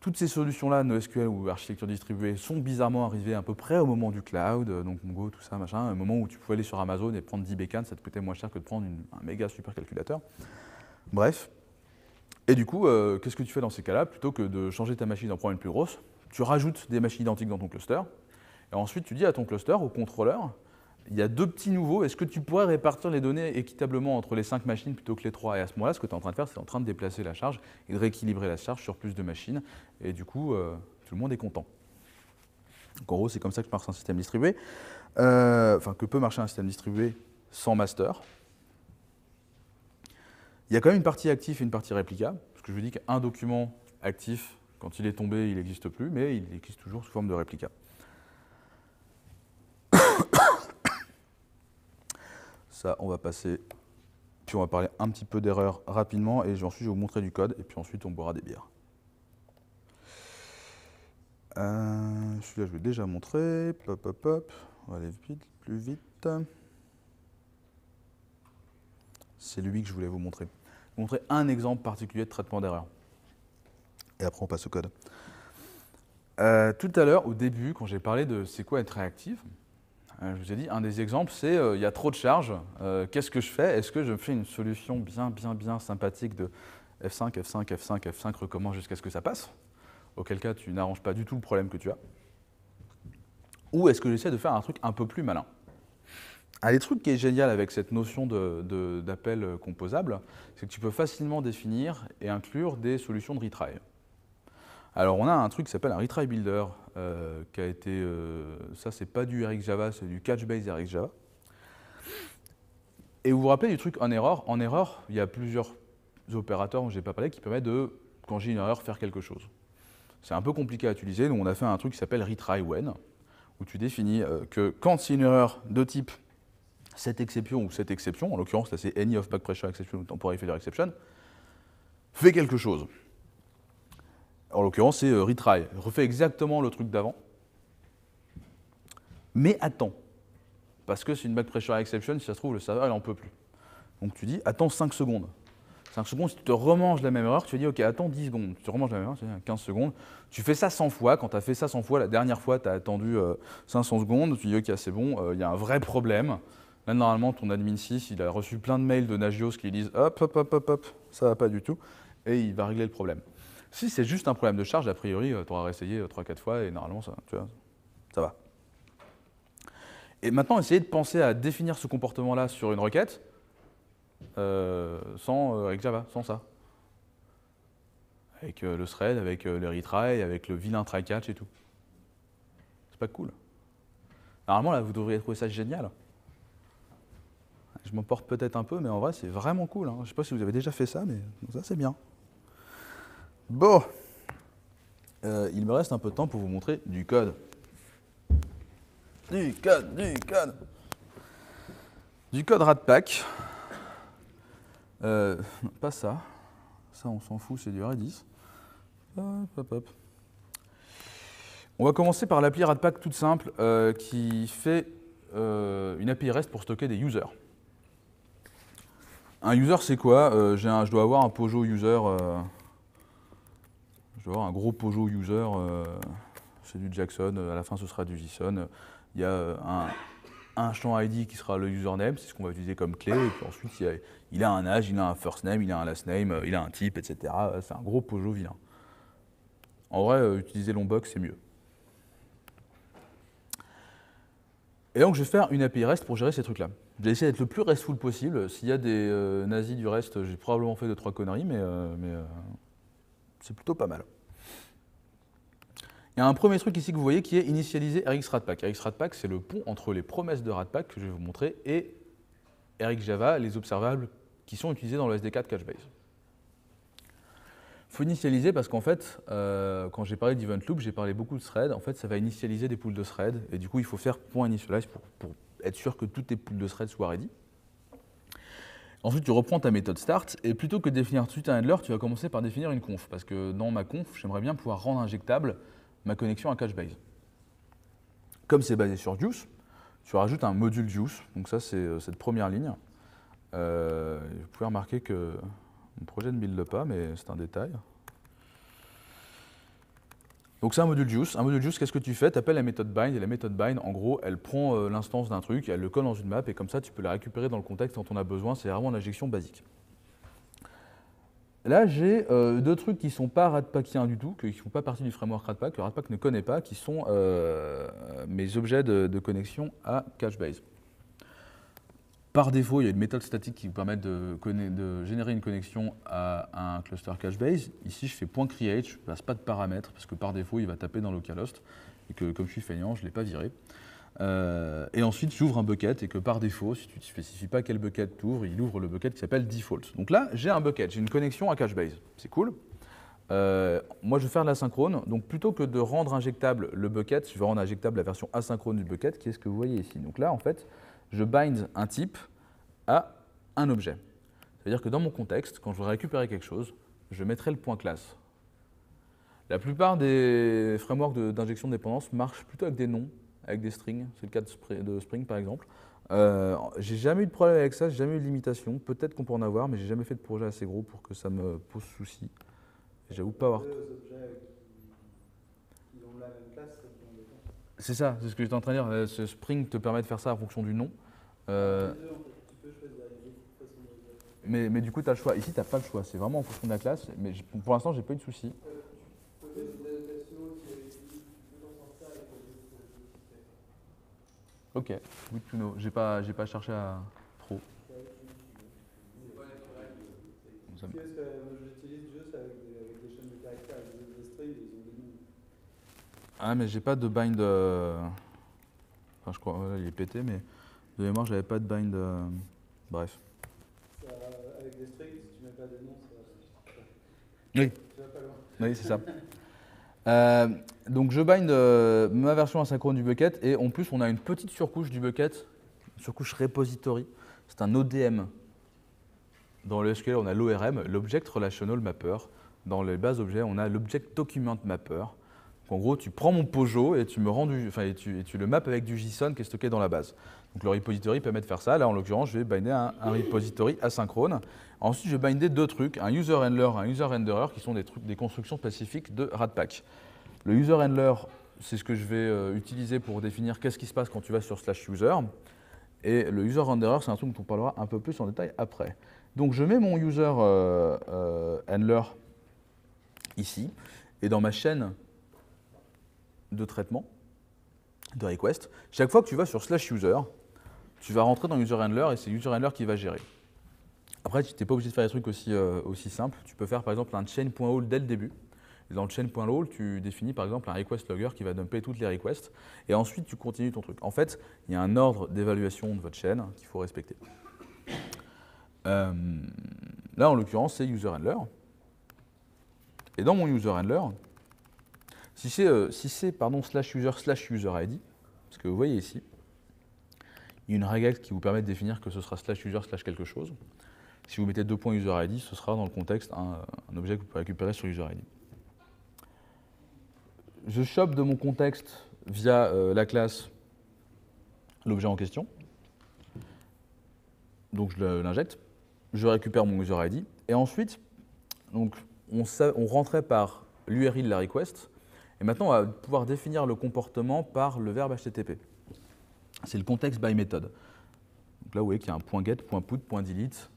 Toutes ces solutions-là, NoSQL ou architecture distribuée, sont bizarrement arrivées à peu près au moment du cloud, euh, donc Mongo, tout ça, machin, un moment où tu pouvais aller sur Amazon et prendre 10 bécanes, ça te coûtait moins cher que de prendre un méga supercalculateur. Bref. Et du coup, euh, qu'est-ce que tu fais dans ces cas-là Plutôt que de changer ta machine en prendre une plus grosse, tu rajoutes des machines identiques dans ton cluster, et ensuite tu dis à ton cluster, au contrôleur, il y a deux petits nouveaux. Est-ce que tu pourrais répartir les données équitablement entre les cinq machines plutôt que les trois Et à ce moment-là, ce que tu es en train de faire, c'est en train de déplacer la charge et de rééquilibrer la charge sur plus de machines. Et du coup, euh, tout le monde est content. Donc en gros, c'est comme ça que marche un système distribué. Euh, enfin, que peut marcher un système distribué sans master. Il y a quand même une partie active et une partie réplica. Parce que je vous dis qu'un document actif, quand il est tombé, il n'existe plus, mais il existe toujours sous forme de réplica. Ça, on va passer. Puis on va parler un petit peu d'erreur rapidement et ensuite je vais vous montrer du code et puis ensuite on boira des bières. Euh, celui-là, je l'ai déjà montré. Pop, pop, pop. On va aller vite, plus vite. C'est lui que je voulais vous montrer. Vous montrer un exemple particulier de traitement d'erreur. Et après, on passe au code. Euh, tout à l'heure, au début, quand j'ai parlé de c'est quoi être réactif, euh, je vous ai dit, un des exemples, c'est euh, il y a trop de charges. Euh, qu'est-ce que je fais Est-ce que je fais une solution bien, bien, bien sympathique de F5, F5, F5, F5, recommence jusqu'à ce que ça passe Auquel cas, tu n'arranges pas du tout le problème que tu as. Ou est-ce que j'essaie de faire un truc un peu plus malin Un ah, des trucs qui est génial avec cette notion d'appel composable, c'est que tu peux facilement définir et inclure des solutions de retry. Alors, on a un truc qui s'appelle un retry builder euh, qui a été. Euh, ça, c'est pas du Eric Java, c'est du Catchbase Eric Java. Et vous vous rappelez du truc en erreur En erreur, il y a plusieurs opérateurs dont je n'ai pas parlé qui permettent de, quand j'ai une erreur, faire quelque chose. C'est un peu compliqué à utiliser. donc on a fait un truc qui s'appelle retry when, où tu définis euh, que quand c'est une erreur de type cette exception ou cette exception, en l'occurrence, là, c'est any of back pressure exception ou temporary failure exception, fais quelque chose. En l'occurrence, c'est euh, retry. Refait exactement le truc d'avant, mais attends. Parce que c'est une back pressure exception, si ça se trouve, le serveur, il n'en peut plus. Donc tu dis, attends 5 secondes. 5 secondes, si tu te remanges la même erreur, tu dis, ok, attends 10 secondes. Tu te remanges la même erreur, tu 15 secondes. Tu fais ça 100 fois. Quand tu as fait ça 100 fois, la dernière fois, tu as attendu 500 euh, secondes. Tu dis, ok, c'est bon, euh, il y a un vrai problème. Là, normalement, ton admin 6, il a reçu plein de mails de Nagios qui disent, hop, hop, hop, hop, hop, ça va pas du tout. Et il va régler le problème. Si c'est juste un problème de charge, a priori, tu auras essayé 3-4 fois et normalement, ça, tu ça va. Et maintenant, essayez de penser à définir ce comportement-là sur une requête euh, sans, euh, avec Java, sans ça. Avec euh, le thread, avec le retry, avec le vilain try catch et tout. C'est pas cool. Normalement, là, vous devriez trouver ça génial. Je m'emporte peut-être un peu, mais en vrai, c'est vraiment cool. Hein. Je sais pas si vous avez déjà fait ça, mais ça, c'est bien. Bon, euh, il me reste un peu de temps pour vous montrer du code. Du code, du code. Du code Radpack. Euh, pas ça. Ça, on s'en fout, c'est du Redis. On va commencer par l'appli Radpack toute simple euh, qui fait une API REST pour stocker des users. Un user, c'est quoi Je dois avoir un Pojo user un gros Pojo user, euh, c'est du Jackson, euh, à la fin ce sera du JSON. Il y a euh, un, champ ID qui sera le username, c'est ce qu'on va utiliser comme clé. Et puis ensuite, il, a, un âge, il a un first name, il a un last name, il a un type, etc. C'est un gros Pojo vilain. En vrai, utiliser Longbox, c'est mieux. Et donc, je vais faire une API REST pour gérer ces trucs-là. J'ai essayé d'être le plus restful possible. S'il y a des nazis du reste, j'ai probablement fait deux, trois conneries, mais, c'est plutôt pas mal. Il y a un premier truc ici que vous voyez qui est initialiser RxRadPack. RxRadPack, c'est le pont entre les promesses de Ratpack que je vais vous montrer et RxJava, les observables qui sont utilisés dans le SDK de CacheBase. Il faut initialiser parce qu'en fait, euh, quand j'ai parlé d'event loop, j'ai parlé beaucoup de threads. En fait, ça va initialiser des pools de threads. Et du coup, il faut faire point initialize pour, être sûr que toutes les pools de threads soient ready. Ensuite, tu reprends ta méthode start et plutôt que de définir tout de suite un handler, tu vas commencer par définir une conf. Parce que dans ma conf, j'aimerais bien pouvoir rendre injectable ma connexion à Cachebase. Comme c'est basé sur Juice, tu rajoutes un module Juice. Donc ça, c'est euh, cette première ligne. Euh, vous pouvez remarquer que mon projet ne build pas, mais c'est un détail. Donc c'est un module Juice. Un module Juice, qu'est-ce que tu fais Tu appelles la méthode bind, et la méthode bind, en gros, elle prend euh, l'instance d'un truc, elle le colle dans une map, et comme ça, tu peux la récupérer dans le contexte dont on a besoin. C'est vraiment l'injection basique. Là, j'ai euh, deux trucs qui ne sont pas radpackiens du tout, qui ne font pas partie du framework Radpack, que Radpak ne connaît pas, qui sont euh, euh, mes objets de, connexion à Cachebase. Par défaut, il y a une méthode statique qui vous permet de, générer une connexion à un cluster Cachebase. Ici, je fais .create, je ne passe pas de paramètres, parce que par défaut, il va taper dans localhost, et que comme je suis feignant, je ne l'ai pas viré. Euh, et ensuite, j'ouvre un bucket et que par défaut, si tu ne spécifies pas quel bucket tu ouvres, il ouvre le bucket qui s'appelle default. Donc là, j'ai un bucket, j'ai une connexion à Cachebase. C'est cool. Euh, moi, je vais faire de l'asynchrone. Donc plutôt que de rendre injectable le bucket, je vais rendre injectable la version asynchrone du bucket, qui est ce que vous voyez ici. Donc là, en fait, je bind un type à un objet. C'est-à-dire que dans mon contexte, quand je veux récupérer quelque chose, je mettrai le point classe. La plupart des frameworks d'injection de, dépendance marchent plutôt avec des noms avec des strings. C'est le cas de, spring, par exemple. Euh, j'ai jamais eu de problème avec ça, j'ai jamais eu de limitation. Peut-être qu'on peut en avoir, mais j'ai jamais fait de projet assez gros pour que ça me pose souci. J'avoue pas avoir. C'est ça, c'est ce que j'étais en train de dire. Euh, ce Spring te permet de faire ça en fonction du nom. Euh, ah, mais, du coup, tu as le choix. Ici, tu n'as pas le choix. C'est vraiment en fonction de la classe. Mais pour l'instant, j'ai pas eu de souci. Ok, good to know. J'ai pas, j'ai pas cherché à trop. Si parce que j'utilise juste avec des, avec des, chaînes de caractères, des, des strings, ils ont des noms. Ah, mais j'ai pas de bind. Euh... Enfin, je crois, là, il est pété, mais de mémoire, j'avais pas de bind. Euh... Bref. Ça, avec des strings, si tu mets pas de nom, ça. Oui. Tu vas pas loin. Oui, c'est ça. Euh, donc je bind euh, ma version asynchrone du bucket et en plus on a une petite surcouche du bucket, une surcouche repository. C'est un ODM. Dans le SQL, on a l'ORM, l'Object Relational Mapper. Dans les bases objets, on a l'Object Document Mapper en gros, tu prends mon Pojo et tu, me rends et tu, le maps avec du JSON qui est stocké dans la base. Donc le repository permet de faire ça. Là, en l'occurrence, je vais binder un, repository asynchrone. Ensuite, je vais binder deux trucs, un user handler, et un user renderer, qui sont des, trucs, des constructions spécifiques de Radpack. Le user handler, c'est ce que je vais euh, utiliser pour définir qu'est-ce qui se passe quand tu vas sur slash user. Et le user renderer, c'est un truc dont on parlera un peu plus en détail après. Donc je mets mon user euh, euh, handler ici, et dans ma chaîne de traitement de request. Chaque fois que tu vas sur slash user, tu vas rentrer dans user handler et c'est user handler qui va gérer. Après, tu n'es pas obligé de faire des trucs aussi, euh, aussi simples. Tu peux faire par exemple un chain.all dès le début. dans le chain.all, tu définis par exemple un request logger qui va dumper toutes les requests et ensuite tu continues ton truc. En fait, il y a un ordre d'évaluation de votre chaîne qu'il faut respecter. Euh, là, en l'occurrence, c'est user handler. Et dans mon user handler, euh, si c'est pardon slash user slash user ID, ce que vous voyez ici, il y a une regex qui vous permet de définir que ce sera slash user slash quelque chose. Si vous mettez deux points user ID, ce sera dans le contexte un, objet que vous pouvez récupérer sur user ID. Je chope de mon contexte via euh, la classe l'objet en question. Donc je l'injecte, je récupère mon user ID et ensuite donc on, on rentrait par l'URI de la request et maintenant, on va pouvoir définir le comportement par le verbe HTTP. C'est le contexte by method. Donc là, vous voyez qu'il y a un point get, point put, point delete,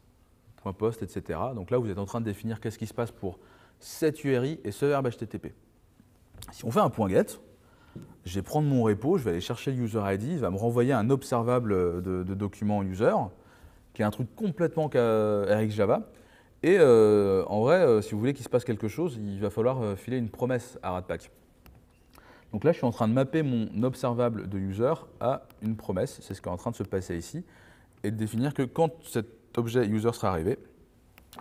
point post, etc. Donc là, vous êtes en train de définir qu'est-ce qui se passe pour cette URI et ce verbe HTTP. Si on fait un point get, je vais prendre mon repo, je vais aller chercher le user ID, il va me renvoyer un observable de, document user, qui est un truc complètement RxJava. Et euh, en vrai, euh, si vous voulez qu'il se passe quelque chose, il va falloir euh, filer une promesse à Ratpack. Donc là, je suis en train de mapper mon observable de user à une promesse, c'est ce qui est en train de se passer ici, et de définir que quand cet objet user sera arrivé,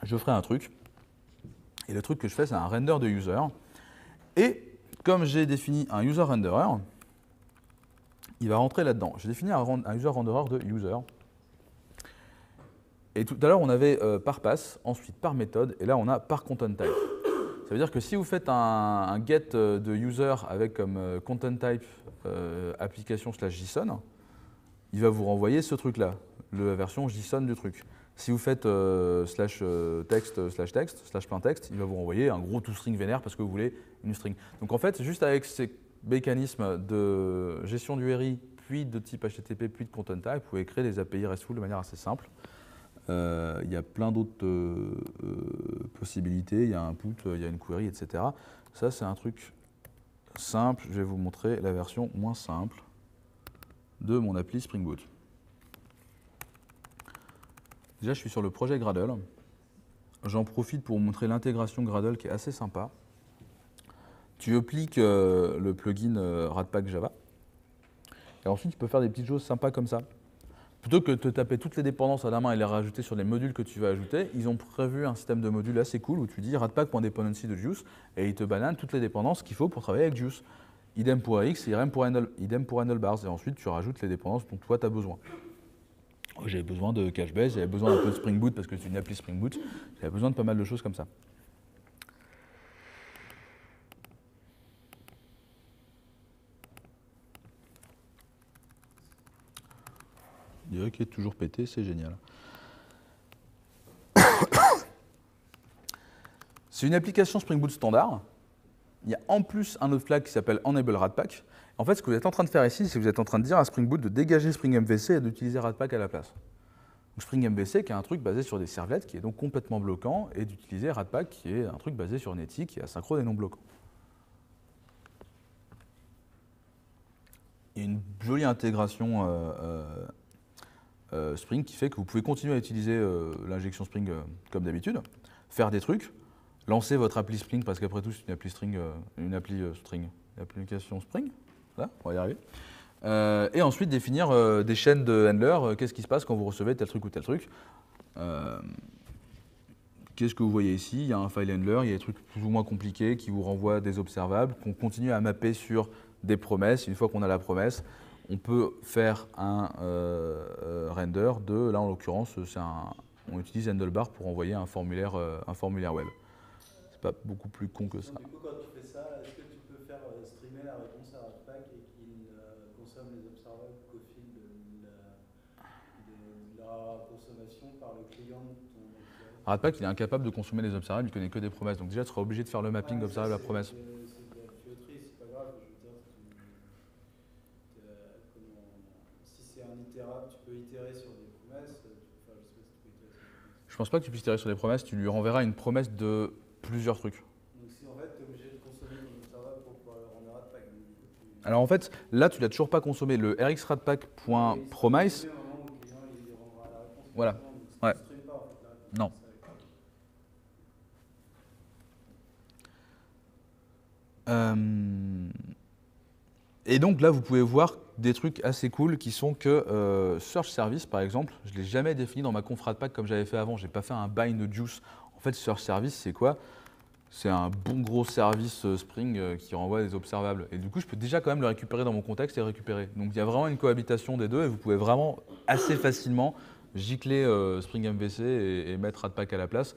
je ferai un truc. Et le truc que je fais, c'est un render de user. Et comme j'ai défini un user renderer, il va rentrer là-dedans. J'ai défini un, user renderer de user. Et tout à l'heure, on avait euh, par pass, ensuite par méthode, et là, on a par content type. Ça veut dire que si vous faites un, get euh, de user avec comme euh, content type euh, application slash JSON, il va vous renvoyer ce truc-là, la version JSON du truc. Si vous faites slash texte, slash texte, slash plein il va vous renvoyer un gros string vénère parce que vous voulez une string. Donc en fait, juste avec ces mécanismes de gestion du RI, puis de type HTTP, puis de content type, vous pouvez créer des API RESTful de manière assez simple. Euh, il y a plein d'autres euh, euh, possibilités. Il y a un put, il y a une query, etc. Ça, c'est un truc simple. Je vais vous montrer la version moins simple de mon appli Spring Boot. Déjà, je suis sur le projet Gradle. J'en profite pour montrer l'intégration Gradle qui est assez sympa. Tu appliques le plugin Radpack Java. Et ensuite, tu peux faire des petites choses sympas comme ça plutôt que de te taper toutes les dépendances à la main et les rajouter sur les modules que tu vas ajouter, ils ont prévu un système de modules assez cool où tu dis ratpack.dependency de Juice et ils te bananent toutes les dépendances qu'il faut pour travailler avec Juice. Idem pour AX, idem pour, handlebars. Et ensuite, tu rajoutes les dépendances dont toi, tu as besoin. J'avais besoin de Cachebase, j'avais besoin d'un peu de Spring Boot parce que c'est une appli Spring Boot. J'avais besoin de pas mal de choses comme ça. Je qu'il est toujours pété, c'est génial. C'est une application Spring Boot standard. Il y a en plus un autre flag qui s'appelle Enable Ratpack. En fait, ce que vous êtes en train de faire ici, c'est que vous êtes en train de dire à Spring Boot de dégager Spring MVC et d'utiliser Ratpack à la place. Spring MVC qui est un truc basé sur des servlets qui est donc complètement bloquant et d'utiliser Ratpack qui est un truc basé sur Netty qui est asynchrone et non bloquant. Il y a une jolie intégration euh, euh, euh, Spring qui fait que vous pouvez continuer à utiliser euh, l'injection Spring euh, comme d'habitude, faire des trucs, lancer votre appli Spring parce qu'après tout c'est une appli String, une appli String, application Spring, voilà, on va y arriver. et ensuite définir des chaînes de handler, qu'est-ce qui se passe quand vous recevez tel truc ou tel truc. qu'est-ce que vous voyez ici Il y a un file handler, il y a des trucs plus ou moins compliqués qui vous renvoient des observables qu'on continue à mapper sur des promesses. Une fois qu'on a la promesse, on peut faire un euh, euh, render de, là en l'occurrence, on utilise Handlebar pour envoyer un formulaire, euh, un formulaire web. C'est pas beaucoup plus con que ça. Du coup, quand tu fais ça, est-ce que tu peux faire streamer la réponse à Pack et qu'il consomme les observables qu'au fil de la, consommation par le client ton Ratpack, il est incapable de consommer les observables, il ne connaît que des promesses. Donc déjà, tu seras obligé de faire le mapping observable à promesse. Je pense pas que tu puisses tirer sur les promesses. Tu lui renverras une promesse de plusieurs trucs. Alors en fait, là tu l'as toujours pas consommé. Le rxradpack.promise. Voilà. Ouais. Hein. Non. Euh, et donc là, vous pouvez voir des trucs assez cool qui sont que euh, Search Service, par exemple, je ne l'ai jamais défini dans ma confrat pack comme j'avais fait avant. Je pas fait un bind juice. En fait, Search Service, c'est quoi C'est un bon gros service euh, Spring euh, qui renvoie des observables. Et du coup, je peux déjà quand même le récupérer dans mon contexte et récupérer. Donc, il y a vraiment une cohabitation des deux et vous pouvez vraiment assez facilement gicler Spring MVC et, et mettre Ratpack à la place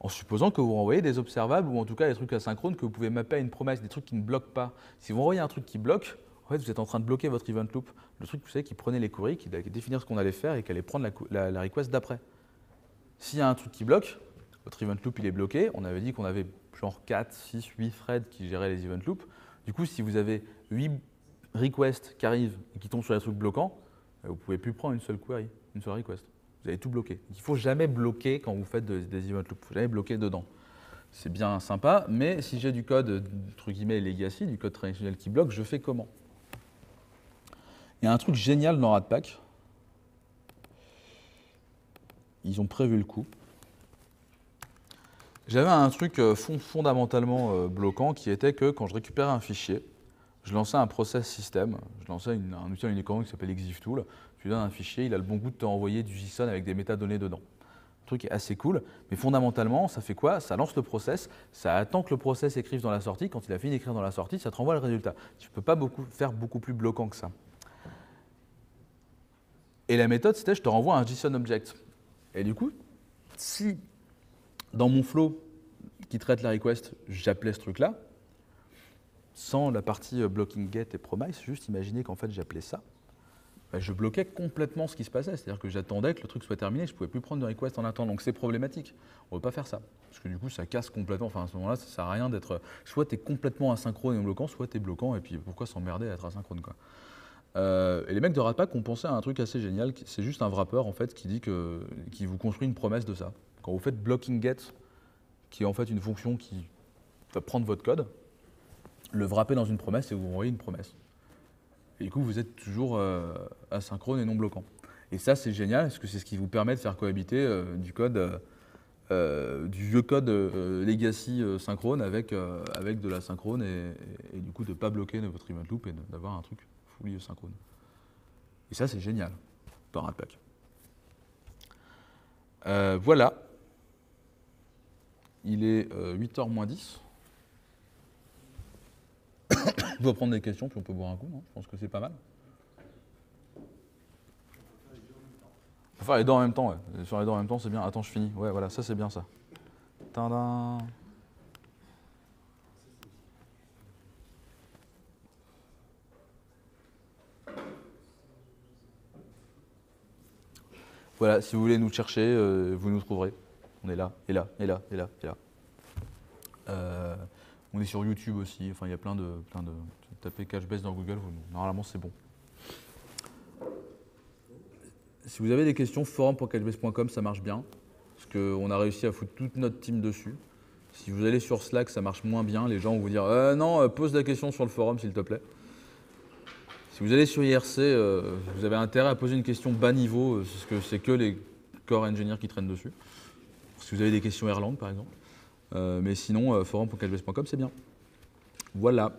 en supposant que vous renvoyez des observables ou en tout cas des trucs asynchrones que vous pouvez mapper à une promesse, des trucs qui ne bloquent pas. Si vous renvoyez un truc qui bloque, en fait, vous êtes en train de bloquer votre event loop. Le truc, vous savez, qui prenait les queries, qui définissait définir ce qu'on allait faire et qui allait prendre la, request d'après. S'il y a un truc qui bloque, votre event loop, il est bloqué. On avait dit qu'on avait genre 4, 6, 8 threads qui géraient les event loops. Du coup, si vous avez 8 requests qui arrivent et qui tombent sur les trucs bloquants, euh, vous ne pouvez plus prendre une seule query, une seule request. Vous avez tout bloqué. Il ne faut jamais bloquer quand vous faites des event loops. Il ne faut jamais bloquer dedans. C'est bien sympa, mais si j'ai du code, euh, entre guillemets, legacy, du code traditionnel qui bloque, je fais comment il y a un truc génial dans Radpack. Ils ont prévu le coup. J'avais un truc euh, fondamentalement euh, bloquant qui était que quand je récupérais un fichier, je lançais un process système, je lançais un outil en qui s'appelle ExifTool, tu donnes un fichier, il a le bon goût de t'envoyer du JSON avec des métadonnées dedans. Un truc assez cool, mais fondamentalement, ça fait quoi Ça lance le process, ça attend que le process écrive dans la sortie, quand il a fini d'écrire dans la sortie, ça te renvoie le résultat. Tu ne peux pas faire beaucoup plus bloquant que ça. Et la méthode, c'était je te renvoie un JSON object. Et du coup, si dans mon flow qui traite la request, j'appelais ce truc-là, sans la partie euh, blocking get et promise, juste imaginer qu'en fait j'appelais ça, bah, je bloquais complètement ce qui se passait. C'est-à-dire que j'attendais que le truc soit terminé, je ne pouvais plus prendre de request en attendant. Donc c'est problématique. On ne veut pas faire ça. Parce que du coup, ça casse complètement. Enfin, à ce moment-là, ça ne sert à rien d'être. Soit tu es complètement asynchrone et bloquant, soit tu es bloquant. Et puis pourquoi s'emmerder à être asynchrone quoi. Euh, et les mecs de Ratpack ont pensé à un truc assez génial. C'est juste un wrapper en fait qui dit que qui vous construit une promesse de ça. Quand vous faites blocking get, qui est en fait une fonction qui va prendre votre code, le wrapper dans une promesse et vous envoyez une promesse. Et du coup, vous êtes toujours euh, asynchrone et non bloquant. Et ça, c'est génial parce que c'est ce qui vous permet de faire cohabiter euh, du code. du vieux code legacy synchrone avec, avec de la synchrone et, du coup de ne pas bloquer votre event loop et d'avoir un truc et ça, c'est génial par un pack. Euh, voilà. Il est 8h euh, moins 10. on dois prendre des questions, puis on peut boire un coup, hein. Je pense que c'est pas mal. Enfin, les deux en même temps, ouais. Sur les deux en même temps, c'est bien. Attends, je finis. Ouais, voilà, ça c'est bien ça. Voilà, si vous voulez nous chercher, euh, vous nous trouverez. On est là, et là, et là, et là, et là. Euh, on est sur YouTube aussi. Enfin, il y a plein de. Plein de tapez Cashbase dans Google, normalement, c'est bon. Si vous avez des questions, forum pour cashbase.com, ça marche bien. Parce qu'on a réussi à foutre toute notre team dessus. Si vous allez sur Slack, ça marche moins bien. Les gens vont vous dire euh, Non, pose la question sur le forum, s'il te plaît. Si vous allez sur IRC, euh, vous avez intérêt à poser une question bas niveau, euh, parce que c'est que les corps ingénieurs qui traînent dessus. Si vous avez des questions Erlang, par exemple. Euh, mais sinon, forum.calves.com, c'est bien. Voilà.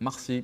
Merci.